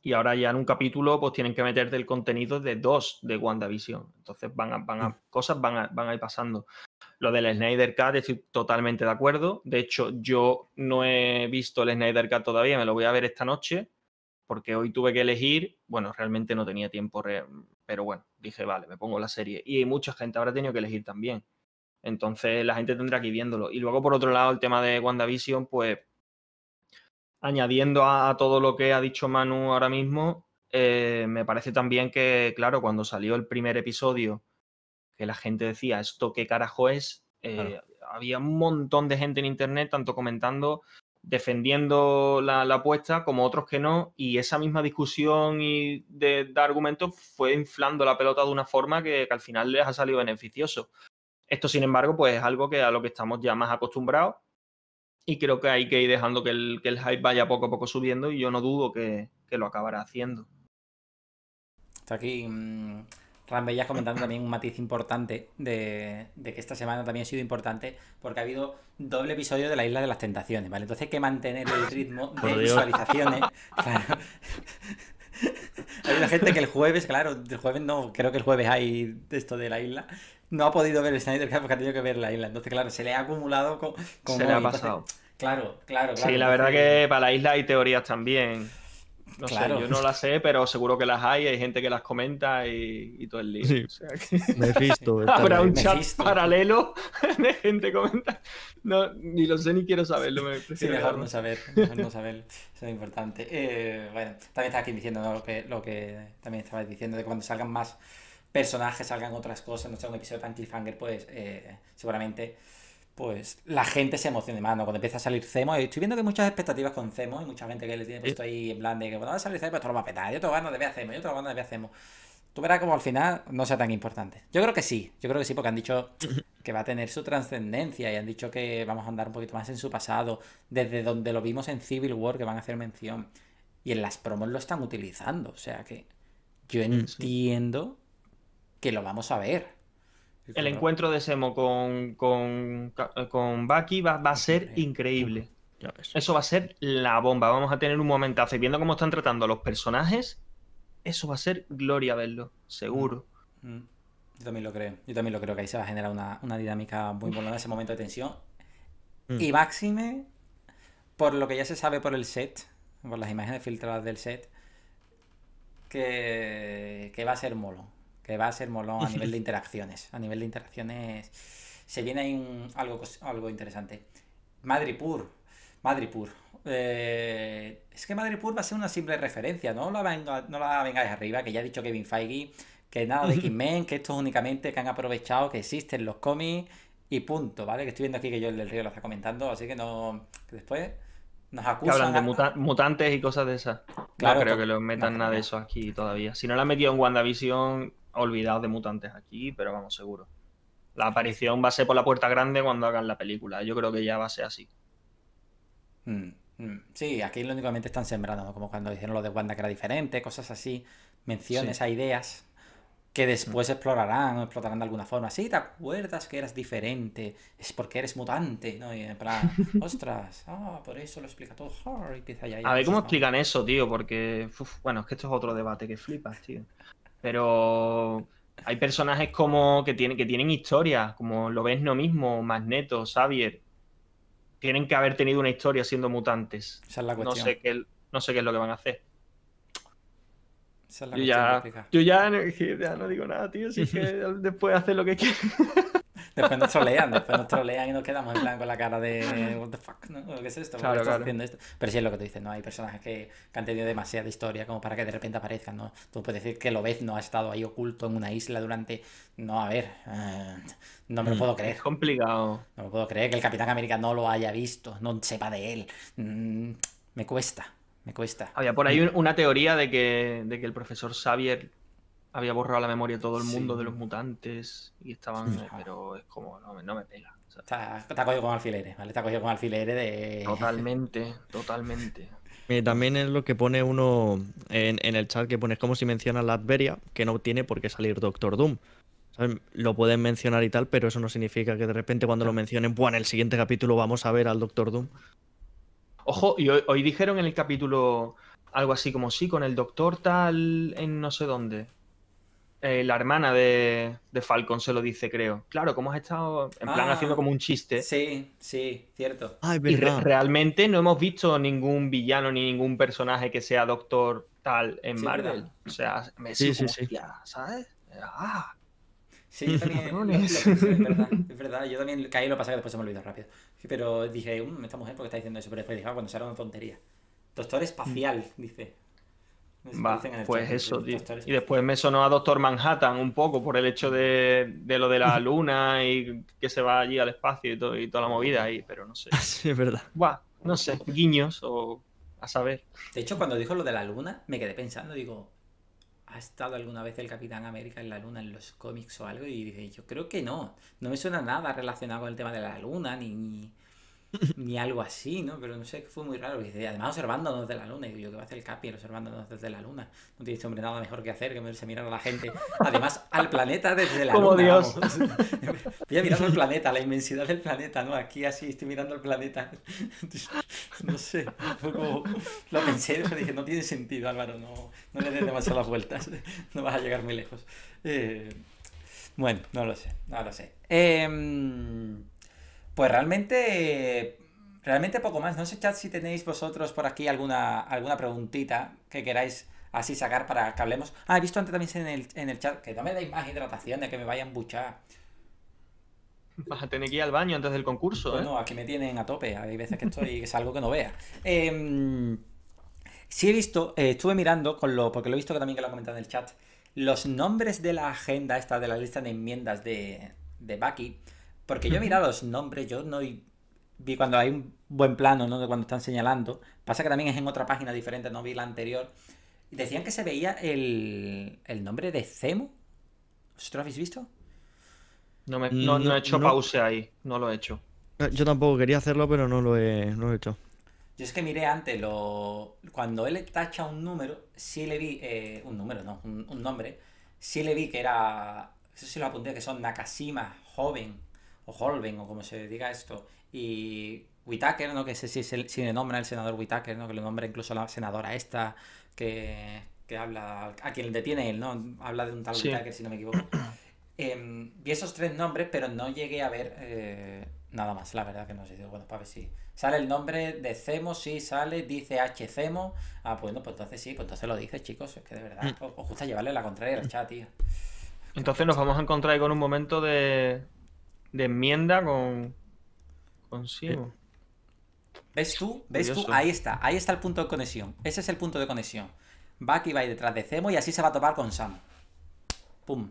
y ahora ya en un capítulo pues tienen que meterte el contenido de dos de WandaVision. Entonces van a, van mm. cosas van a, van a ir pasando. Lo del Snyder Cut estoy totalmente de acuerdo. De hecho, yo no he visto el Snyder Cut todavía, me lo voy a ver esta noche porque hoy tuve que elegir, bueno, realmente no tenía tiempo, pero bueno, dije, vale, me pongo la serie. Y mucha gente habrá tenido que elegir también. Entonces la gente tendrá que ir viéndolo. Y luego, por otro lado, el tema de WandaVision, pues añadiendo a, todo lo que ha dicho Manu ahora mismo, eh, me parece también que, claro, cuando salió el primer episodio, que la gente decía, ¿esto qué carajo es? Eh, había un montón de gente en Internet, tanto comentando, defendiendo la, apuesta, como otros que no, y esa misma discusión y de, argumentos fue inflando la pelota de una forma que, al final les ha salido beneficioso. Esto, sin embargo, pues es algo que a lo que estamos ya más acostumbrados y creo que hay que ir dejando que el, que hype vaya poco a poco subiendo y yo no dudo que, lo acabará haciendo. Está aquí mmm, Rambellas comentando también un matiz importante de, que esta semana también ha sido importante porque ha habido doble episodio de la Isla de las Tentaciones, ¿vale? Entonces hay que mantener el ritmo de visualizaciones. Hay gente que el jueves, claro, el jueves no, creo que el jueves hay esto de la isla. No ha podido ver el Snyder Cut porque ha tenido que ver la isla. Entonces, claro, se le ha acumulado con. se le ha pasado. claro, claro, claro. Sí, la verdad que para la isla hay teorías también. No sé, yo no las sé, pero seguro que las hay, hay gente que las comenta y, todo el lío. Sí. Habrá un chat paralelo de gente comenta. No, ni lo sé ni quiero saberlo. sí, mejor no saber, mejor no saber. Eso es importante. Eh, bueno, también estaba aquí diciendo lo, que, lo que también estaba diciendo, de que cuando salgan más personajes, salgan otras cosas, no sea un episodio tan cliffhanger, pues eh, seguramente pues la gente se emociona de mano Cuando empieza a salir Cemo, estoy viendo que hay muchas expectativas con Cemo y mucha gente que le tiene puesto ahí en plan de que cuando pues, va a salir Cemo, esto lo va a petar, yo tengo ganas de ver Cemo, yo tengo banda de a Cemo. Tú verás como al final no sea tan importante. Yo creo que sí, yo creo que sí, porque han dicho que va a tener su trascendencia y han dicho que vamos a andar un poquito más en su pasado, desde donde lo vimos en Civil War, que van a hacer mención. Y en las promos lo están utilizando, o sea que yo mm, entiendo que lo vamos a ver el encuentro de Semo con, con, con Baki va, a ser increíble. Eso va a ser la bomba. Vamos a tener un momentazo. Y viendo cómo están tratando a los personajes, eso va a ser gloria verlo, seguro. Mm. Mm. Yo también lo creo. Yo también lo creo que ahí se va a generar una, dinámica muy buena en ese momento de tensión. Mm. Y Maxime por lo que ya se sabe por el set, por las imágenes filtradas del set, que, que va a ser molo va a ser molón a nivel de interacciones. A nivel de interacciones se viene ahí algo, algo interesante. Madripur. Madripur. Eh, es que Madripur va a ser una simple referencia, ¿no? La no la vengáis arriba, que ya ha dicho Kevin Feige que nada de x que esto es únicamente que han aprovechado que existen los cómics y punto, ¿vale? Que estoy viendo aquí que yo el del río lo está comentando, así que no. después nos acusan. hablan de mutantes y cosas de esas. Claro, no creo que, lo metan nada de eso aquí todavía. Si no la han metido en WandaVision, olvidados de mutantes aquí, pero vamos, seguro. La aparición va a ser por la puerta grande cuando hagan la película. Yo creo que ya va a ser así. Mm, mm. Sí, aquí únicamente están sembrando, como cuando dijeron lo de Wanda que era diferente, cosas así, menciones a ideas que después explorarán o explotarán de alguna forma. Sí, ¿te acuerdas que eras diferente? Es porque eres mutante, ¿no? Y en ostras, ah, por eso lo explica todo. a ver cómo explican eso, tío, porque, bueno, es que esto es otro debate que flipas, tío. Pero hay personajes como que tienen, que tienen historia, como lo ves no mismo, Magneto, Xavier. Tienen que haber tenido una historia siendo mutantes. Esa es la cuestión. No sé qué, no sé qué es lo que van a hacer. Esa es la yo, ya, yo ya no, digo nada, tío. Si que después hace lo que quiere después nos trolean, después nos trolean y nos quedamos en plan con la cara de what the fuck, ¿no? ¿Qué es esto? qué claro. haciendo esto? Pero sí es lo que tú dices, ¿no? Hay personajes que, han tenido demasiada historia como para que de repente aparezcan, ¿no? Tú puedes decir que lo ves, no ha estado ahí oculto en una isla durante. No, a ver. Eh, no me lo mm, puedo creer. Es complicado. No me puedo creer que el Capitán América no lo haya visto, no sepa de él. Mm, me cuesta, me cuesta. Había por ahí una teoría de que, de que el profesor Xavier había borrado la memoria todo el mundo de los mutantes y estaban. Pero es como, no, me, pega. está, cogido con alfileres, ¿vale? Está cogido con alfileres de. Totalmente, totalmente. también es lo que pone uno en, el chat que pone, es como si menciona la Adveria, que no tiene por qué salir Doctor Doom. Lo pueden mencionar y tal, pero eso no significa que de repente cuando lo mencionen, bueno, en el siguiente capítulo vamos a ver al Doctor Doom. Ojo, y hoy, hoy dijeron en el capítulo algo así como sí, con el Doctor tal en no sé dónde. Eh, la hermana de, de, Falcon se lo dice, creo. Claro, como has estado en plan ah. haciendo como un chiste. Sí, sí, cierto. y realmente no hemos visto ningún villano ni ningún personaje que sea doctor tal en Marvel. O sea, me sí, sí, ¿sabes? Ah. Sí, yo también. es, verdad, es verdad, yo también caí lo pasa que después se me olvidó rápido. Pero dije, mm, esta mujer, porque está diciendo eso? Pero después dije, ah, cuando será una tontería. Doctor espacial, mm. dice pues eso, Y después me sonó a Doctor Manhattan un poco por el hecho de, lo de la luna y que se va allí al espacio y, toda la movida ahí, pero no sé. sí, es verdad. Buah, no sé, guiños o a saber. De hecho, cuando dijo lo de la luna, me quedé pensando, digo, ¿ha estado alguna vez el Capitán América en la luna en los cómics o algo? Y dije, yo creo que no. No me suena nada relacionado con el tema de la luna, ni ni algo así, ¿no? Pero no sé, fue muy raro. Y además observándonos de la luna, y yo qué va a hacer el capi observándonos desde la luna. No tiene este hombre nada mejor que hacer que a mirar a la gente. Además, al planeta desde la Como luna. Dios. Voy a mirar al planeta, la inmensidad del planeta, ¿no? Aquí así estoy mirando al planeta. no sé, como... lo pensé, y dije, no tiene sentido, Álvaro, no, no le des demasiadas vueltas, no vas a llegar muy lejos. Eh, bueno, no lo sé, no lo sé. Em, pues realmente, realmente poco más. No sé, chat, si tenéis vosotros por aquí alguna, alguna preguntita que queráis así sacar para que hablemos. Ah, he visto antes también en el, chat que no me dais más hidratación de que me vayan buchar. Vas a tener que ir al baño antes del concurso. bueno, pues ¿eh? aquí me tienen a tope. Hay veces que estoy, que es algo que no vea. Eh, sí he visto, eh, estuve mirando con lo, porque lo he visto que también que lo han en el chat, los nombres de la agenda esta de la lista de enmiendas de, de Baki. Porque yo he mirado los nombres, yo no vi cuando hay un buen plano, ¿no? De cuando están señalando. Pasa que también es en otra página diferente, no vi la anterior. Decían que se veía el, el nombre de Cemo. ¿Vosotros lo habéis visto? No, he hecho pause ahí, no lo he hecho. Eh, yo tampoco quería hacerlo, pero no lo he, hecho. Yo es que miré antes, lo... cuando él tacha un número, sí le vi, eh, un número, no, un, nombre, sí le vi que era, eso sí lo apunté, que son Nakashima, joven, o o como se diga esto, y Whitaker, ¿no? que sé si, si le nombra el senador Whitaker, ¿no? que lo nombra incluso la senadora esta, que, habla, a quien detiene él, ¿no? Habla de un tal Whitaker, si no me equivoco. Em, vi esos tres nombres, pero no llegué a ver eh, nada más, la verdad que no sé. Bueno, para pues ver si sale el nombre de Cemo, sí sale, dice H Cemo. Ah, pues no, pues entonces sí, pues entonces lo dices, chicos. Es que de verdad, mm. o justa llevarle la contraria al chat, tío. Entonces nos vamos a encontrar con un momento de, de enmienda con consigo. Eh, ¿Ves tú? ¿Ves tú? Ahí está, ahí está el punto de conexión. Ese es el punto de conexión. Va y va detrás de Cemo y así se va a topar con Sam. Pum.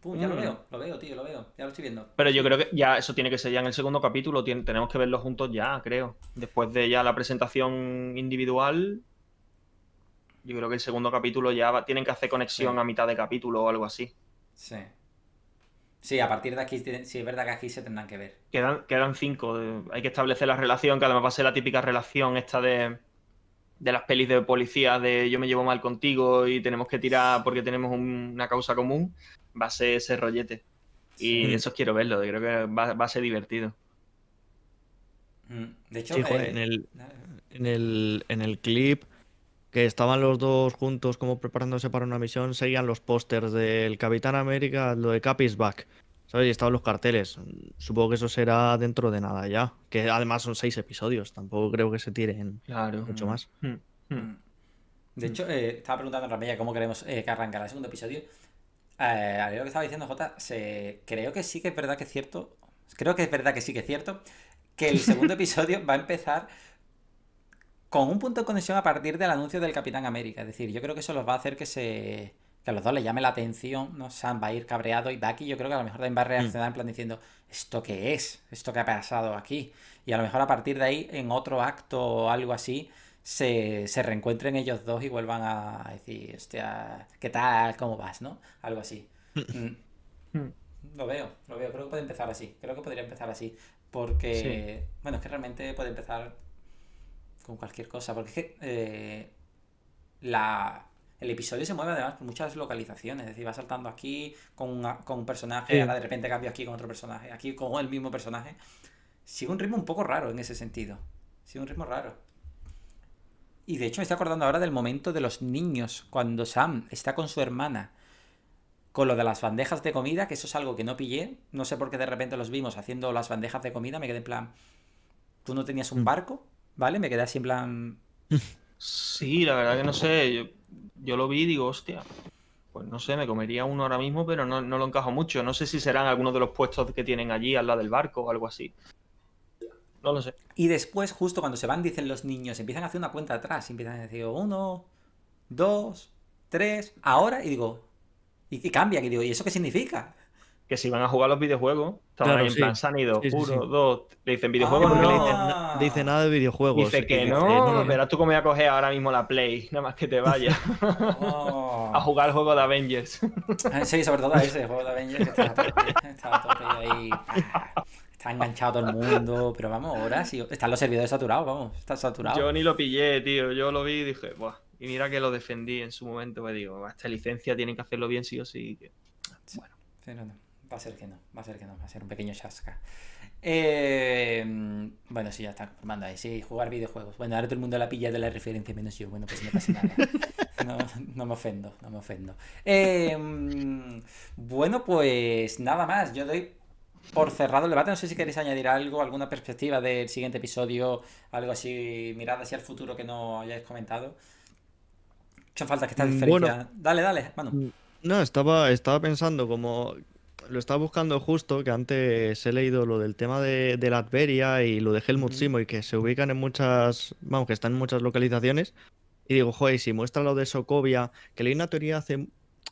Pum, ya lo mm. veo, lo veo, tío, lo veo, ya lo estoy viendo. Pero yo creo que ya eso tiene que ser ya en el segundo capítulo, tenemos que verlo juntos ya, creo. Después de ya la presentación individual, yo creo que el segundo capítulo ya tienen que hacer conexión a mitad de capítulo o algo así. Sí. Sí, a partir de aquí, sí, es verdad que aquí se tendrán que ver. Quedan, quedan cinco. Hay que establecer la relación, que además va a ser la típica relación esta de, las pelis de policía, de yo me llevo mal contigo y tenemos que tirar porque tenemos una causa común. Va a ser ese rollete. Y eso quiero verlo, creo que va, a ser divertido. Mm, de hecho, eh, en, el, en, en el clip que estaban los dos juntos como preparándose para una misión, seguían los pósters del Capitán América, lo de Cap back. ¿Sabes? Y estaban los carteles. Supongo que eso será dentro de nada ya. Que además son seis episodios. Tampoco creo que se tiren mucho más. Mm, mm. Mm. De hecho, eh, estaba preguntando a cómo queremos eh, que arranque el segundo episodio. Eh, a lo que estaba diciendo J se... creo que sí que es verdad que es cierto. Creo que es verdad que sí que es cierto. Que el segundo episodio va a empezar con un punto de conexión a partir del anuncio del Capitán América. Es decir, yo creo que eso los va a hacer que se. que a los dos les llame la atención, ¿no? Sam va a ir cabreado y Bucky yo creo que a lo mejor también va a reaccionar en plan diciendo, ¿esto qué es? ¿Esto qué ha pasado aquí? Y a lo mejor a partir de ahí, en otro acto o algo así, se, reencuentren ellos dos y vuelvan a decir, hostia, ¿qué tal? ¿Cómo vas? ¿No? Algo así. Mm. Lo veo, lo veo. Creo que puede empezar así. Creo que podría empezar así. Porque, bueno, es que realmente puede empezar con cualquier cosa, porque es que eh, la, el episodio se mueve además por muchas localizaciones, es decir, va saltando aquí con, un personaje, ahora de repente cambio aquí con otro personaje, aquí con el mismo personaje. Sigue un ritmo un poco raro en ese sentido. Sigue un ritmo raro. Y de hecho me estoy acordando ahora del momento de los niños, cuando Sam está con su hermana, con lo de las bandejas de comida, que eso es algo que no pillé, no sé por qué de repente los vimos haciendo las bandejas de comida, me quedé en plan, ¿tú no tenías un mm. barco? ¿vale? Me queda sin plan... Sí, la verdad que no sé, yo, lo vi y digo, hostia, pues no sé, me comería uno ahora mismo, pero no, no, lo encajo mucho. No sé si serán algunos de los puestos que tienen allí al lado del barco o algo así. No lo sé. Y después, justo cuando se van, dicen los niños, empiezan a hacer una cuenta atrás, empiezan a decir uno, dos, tres, ahora, y digo, y, qué cambia, que digo, ¿y eso qué significa? que si van a jugar los videojuegos, estaban ahí en plan sanido, uno, dos, le dicen ah, videojuegos, no. Le dicen, dice nada de videojuegos. Dice que, no, verás tú cómo voy a coger ahora mismo la Play, nada más que te vaya a jugar el juego de Avengers. Ah, sí, sobre todo ese juego de Avengers que está, ahí. Ah, enganchado todo el mundo, pero vamos, ahora sí, están los servidores saturados, vamos, están saturados. Yo ni lo pillé, tío, yo lo vi y dije, buah, y mira que lo defendí en su momento, me digo, esta licencia tienen que hacerlo bien sí o sí. Bueno. Va a ser que no, va a ser que no, va a ser un pequeño chasca. Em, bueno, sí, ya está manda ahí, eh, sí, jugar videojuegos. Bueno, ahora todo el mundo la pilla de la referencia, menos yo. Bueno, pues no pasa nada. No, me ofendo, no me ofendo. Em, bueno, pues nada más. Yo doy por cerrado el debate. No sé si queréis añadir algo, alguna perspectiva del siguiente episodio, algo así, mirada hacia el futuro que no hayáis comentado. Muchas falta que esta mm, diferencia. dale, dale, mano. Mm, no, estaba, estaba pensando como lo estaba buscando justo, que antes he leído lo del tema de, la Latveria y lo de Helmut Simo y que se ubican en muchas, vamos, que están en muchas localizaciones. Y digo, joder, si muestra lo de Sokovia, que leí una teoría hace,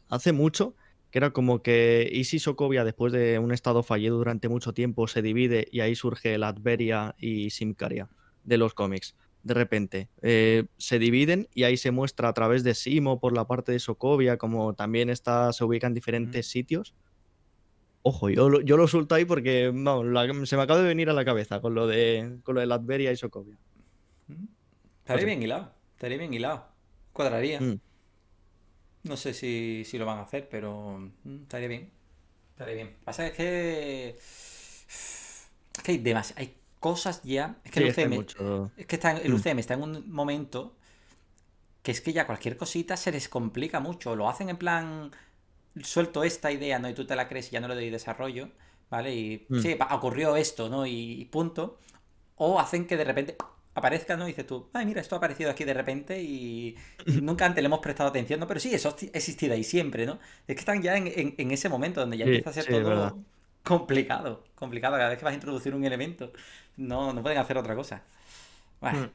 hace mucho, que era como que y si Sokovia, después de un estado fallido durante mucho tiempo, se divide y ahí surge Adveria y Simcaria de los cómics. De repente, eh, se dividen y ahí se muestra a través de Simo por la parte de Sokovia, como también está, se ubica en diferentes sitios Ojo, yo, lo suelto ahí porque se me acaba de venir a la cabeza con lo de, con lo de Latveria y Sokovia. Estaría bien hilado, estaría bien hilado. Cuadraría. Mm. No sé si, lo van a hacer, pero mm, estaría bien. Estaría bien. que pasa es que. que hay demasiadas cosas ya. Es que el UCM. Es que está, el UCM mm. está en un momento que es que ya cualquier cosita se les complica mucho. Lo hacen en plan suelto esta idea, ¿no? Y tú te la crees y ya no le doy desarrollo, ¿vale? Y mm. sí, ocurrió esto, ¿no? Y, punto. O hacen que de repente aparezca, ¿no? Y dices tú, ay, mira, esto ha aparecido aquí de repente y nunca antes le hemos prestado atención, ¿no? Pero sí, eso ha existido ahí siempre, ¿no? Es que están ya en, ese momento donde ya empieza a ser todo complicado, complicado. Cada vez que vas a introducir un elemento, no, no pueden hacer otra cosa. Bueno,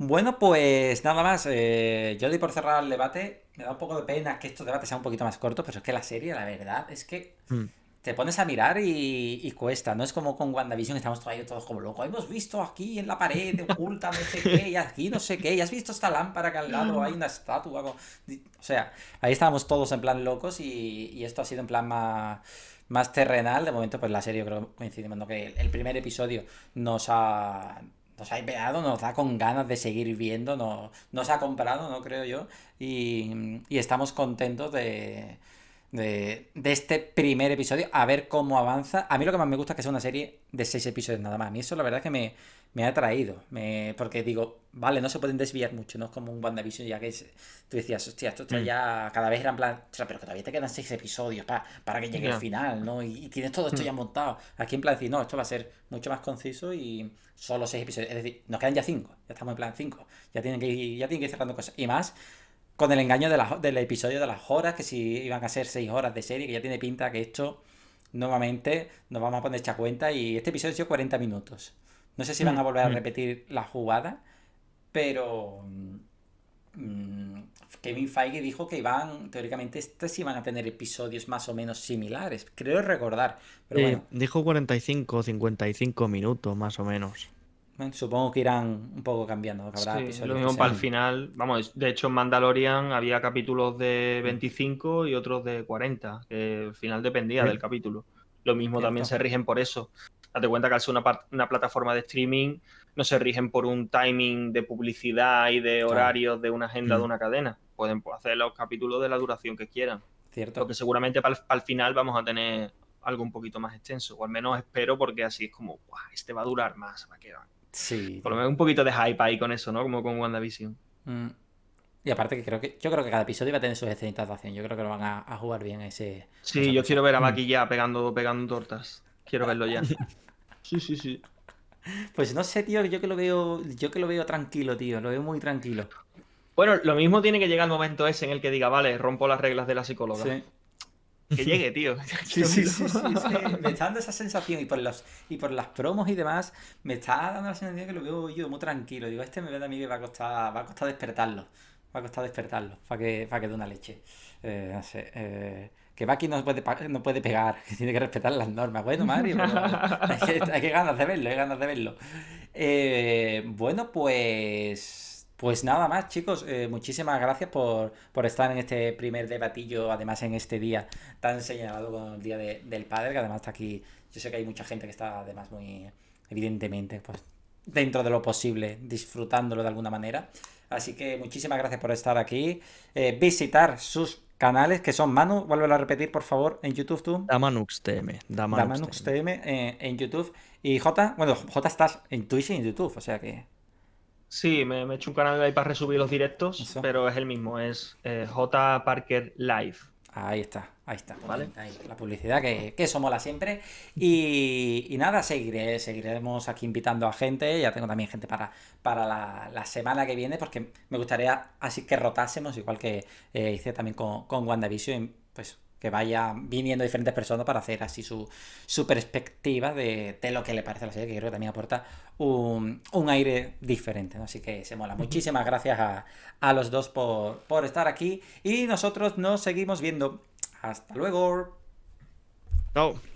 mm. pues nada más. Eh, yo doy por cerrar el debate me da un poco de pena que estos debates sean un poquito más cortos, pero es que la serie, la verdad, es que mm. te pones a mirar y, cuesta. No es como con WandaVision, estamos todavía todos como locos. Hemos visto aquí en la pared oculta, no sé qué, y aquí no sé qué, y has visto esta lámpara que al lado hay una estatua. O sea, ahí estábamos todos en plan locos y, esto ha sido en plan más terrenal. De momento, pues la serie, creo coincidimos, que el primer episodio nos ha, nos ha nos da con ganas de seguir viendo, no, nos ha comprado, no creo yo, y estamos contentos de, de, este primer episodio, a ver cómo avanza. A mí lo que más me gusta es que sea una serie de seis episodios nada más. A mí eso la verdad es que me, ha atraído. Me, porque digo, vale, no se pueden desviar mucho, no es como un WandaVision ya que tú decías, hostia, esto mm. ya cada vez era en plan, pero que todavía te quedan seis episodios para, para que llegue el final, ¿no? Y, tienes todo esto ya mm. montado. Aquí en plan decir, no, esto va a ser mucho más conciso y solo seis episodios. Es decir, nos quedan ya cinco, ya estamos en plan cinco, ya tienen que ya tienen que ir cerrando cosas. Y más con el engaño del episodio de las horas, que si iban a ser seis horas de serie, que ya tiene pinta que esto nuevamente nos vamos a poner esta cuenta y este episodio ha sido 40 minutos. No sé si van a mm, volver a mm. repetir la jugada, pero mm, Kevin Feige dijo que iban, teóricamente, estos iban a tener episodios más o menos similares, creo recordar. Pero Dijo 45 55 minutos más o menos. Supongo que irán un poco cambiando. lo mismo para el final. Vamos, de hecho en Mandalorian había capítulos de 25 mm. y otros de 40. Que el final dependía del capítulo. Lo mismo también se rigen por eso. Date cuenta que al ser una, plataforma de streaming no se rigen por un timing de publicidad y de horarios de una agenda de mm. una cadena. Pueden pues, hacer los capítulos de la duración que quieran. Cierto. Porque seguramente para final vamos a tener algo un poquito más extenso. O al menos espero porque así es como, este va a durar más. Va a quedar Sí. Por lo menos un poquito de hype ahí con eso, ¿no? Como con WandaVision. Mm. Y aparte que creo que yo creo que cada episodio va a tener sus escenitas de acción. Yo creo que lo van a, jugar bien ese. Sí, yo quiero ver a Maki mm. ya pegando, pegando tortas. Quiero verlo ya. sí, sí, sí. Pues no sé, tío, yo que lo veo, yo que lo veo tranquilo, tío. Lo veo muy tranquilo. Bueno, lo mismo tiene que llegar el momento ese en el que diga, vale, rompo las reglas de la psicóloga. Sí que llegue, tío. sí, sí, sí, Me está dando esa sensación y por, y por las promos y demás, me está dando la sensación que lo veo yo muy tranquilo. Digo, este me ve a mí que va a costar, va a costar despertarlo. Va a costar despertarlo, para que, que dé una leche. Eh, no sé. Eh, que Baki no puede, no puede pegar, tiene que respetar las normas. Bueno, Mario, hay, hay, que, ganas de verlo, hay ganas de verlo. Eh, bueno, pues pues nada más, chicos. Eh, muchísimas gracias por, estar en este primer debatillo, además en este día tan señalado con el Día del Padre, que además está aquí. Yo sé que hay mucha gente que está además muy, evidentemente, pues dentro de lo posible, disfrutándolo de alguna manera. Así que muchísimas gracias por estar aquí. Eh, visitar sus canales que son Manu, vuelvo a repetir por favor, en YouTube tú. DamanuxTM. Damanuxtm, eh, en YouTube. Y J, bueno, J estás en Twitch y en YouTube, o sea que Sí, me, he hecho un canal ahí para resubir los directos, pero es el mismo, es eh, J. Parker Live. Ahí está, ahí está. ¿Vale? la publicidad que, que eso mola siempre. Y, nada, seguiré, seguiremos aquí invitando a gente. Ya tengo también gente para, para la, semana que viene, porque me gustaría así que rotásemos, igual que eh, hice también con, con WandaVision, pues que vaya viniendo diferentes personas para hacer así su, su perspectiva de, de, lo que le parece a la serie, que creo que también aporta un, aire diferente. ¿no? Así que se mola. Muchísimas gracias a, a los dos por, por estar aquí y nosotros nos seguimos viendo. Hasta luego. Chao.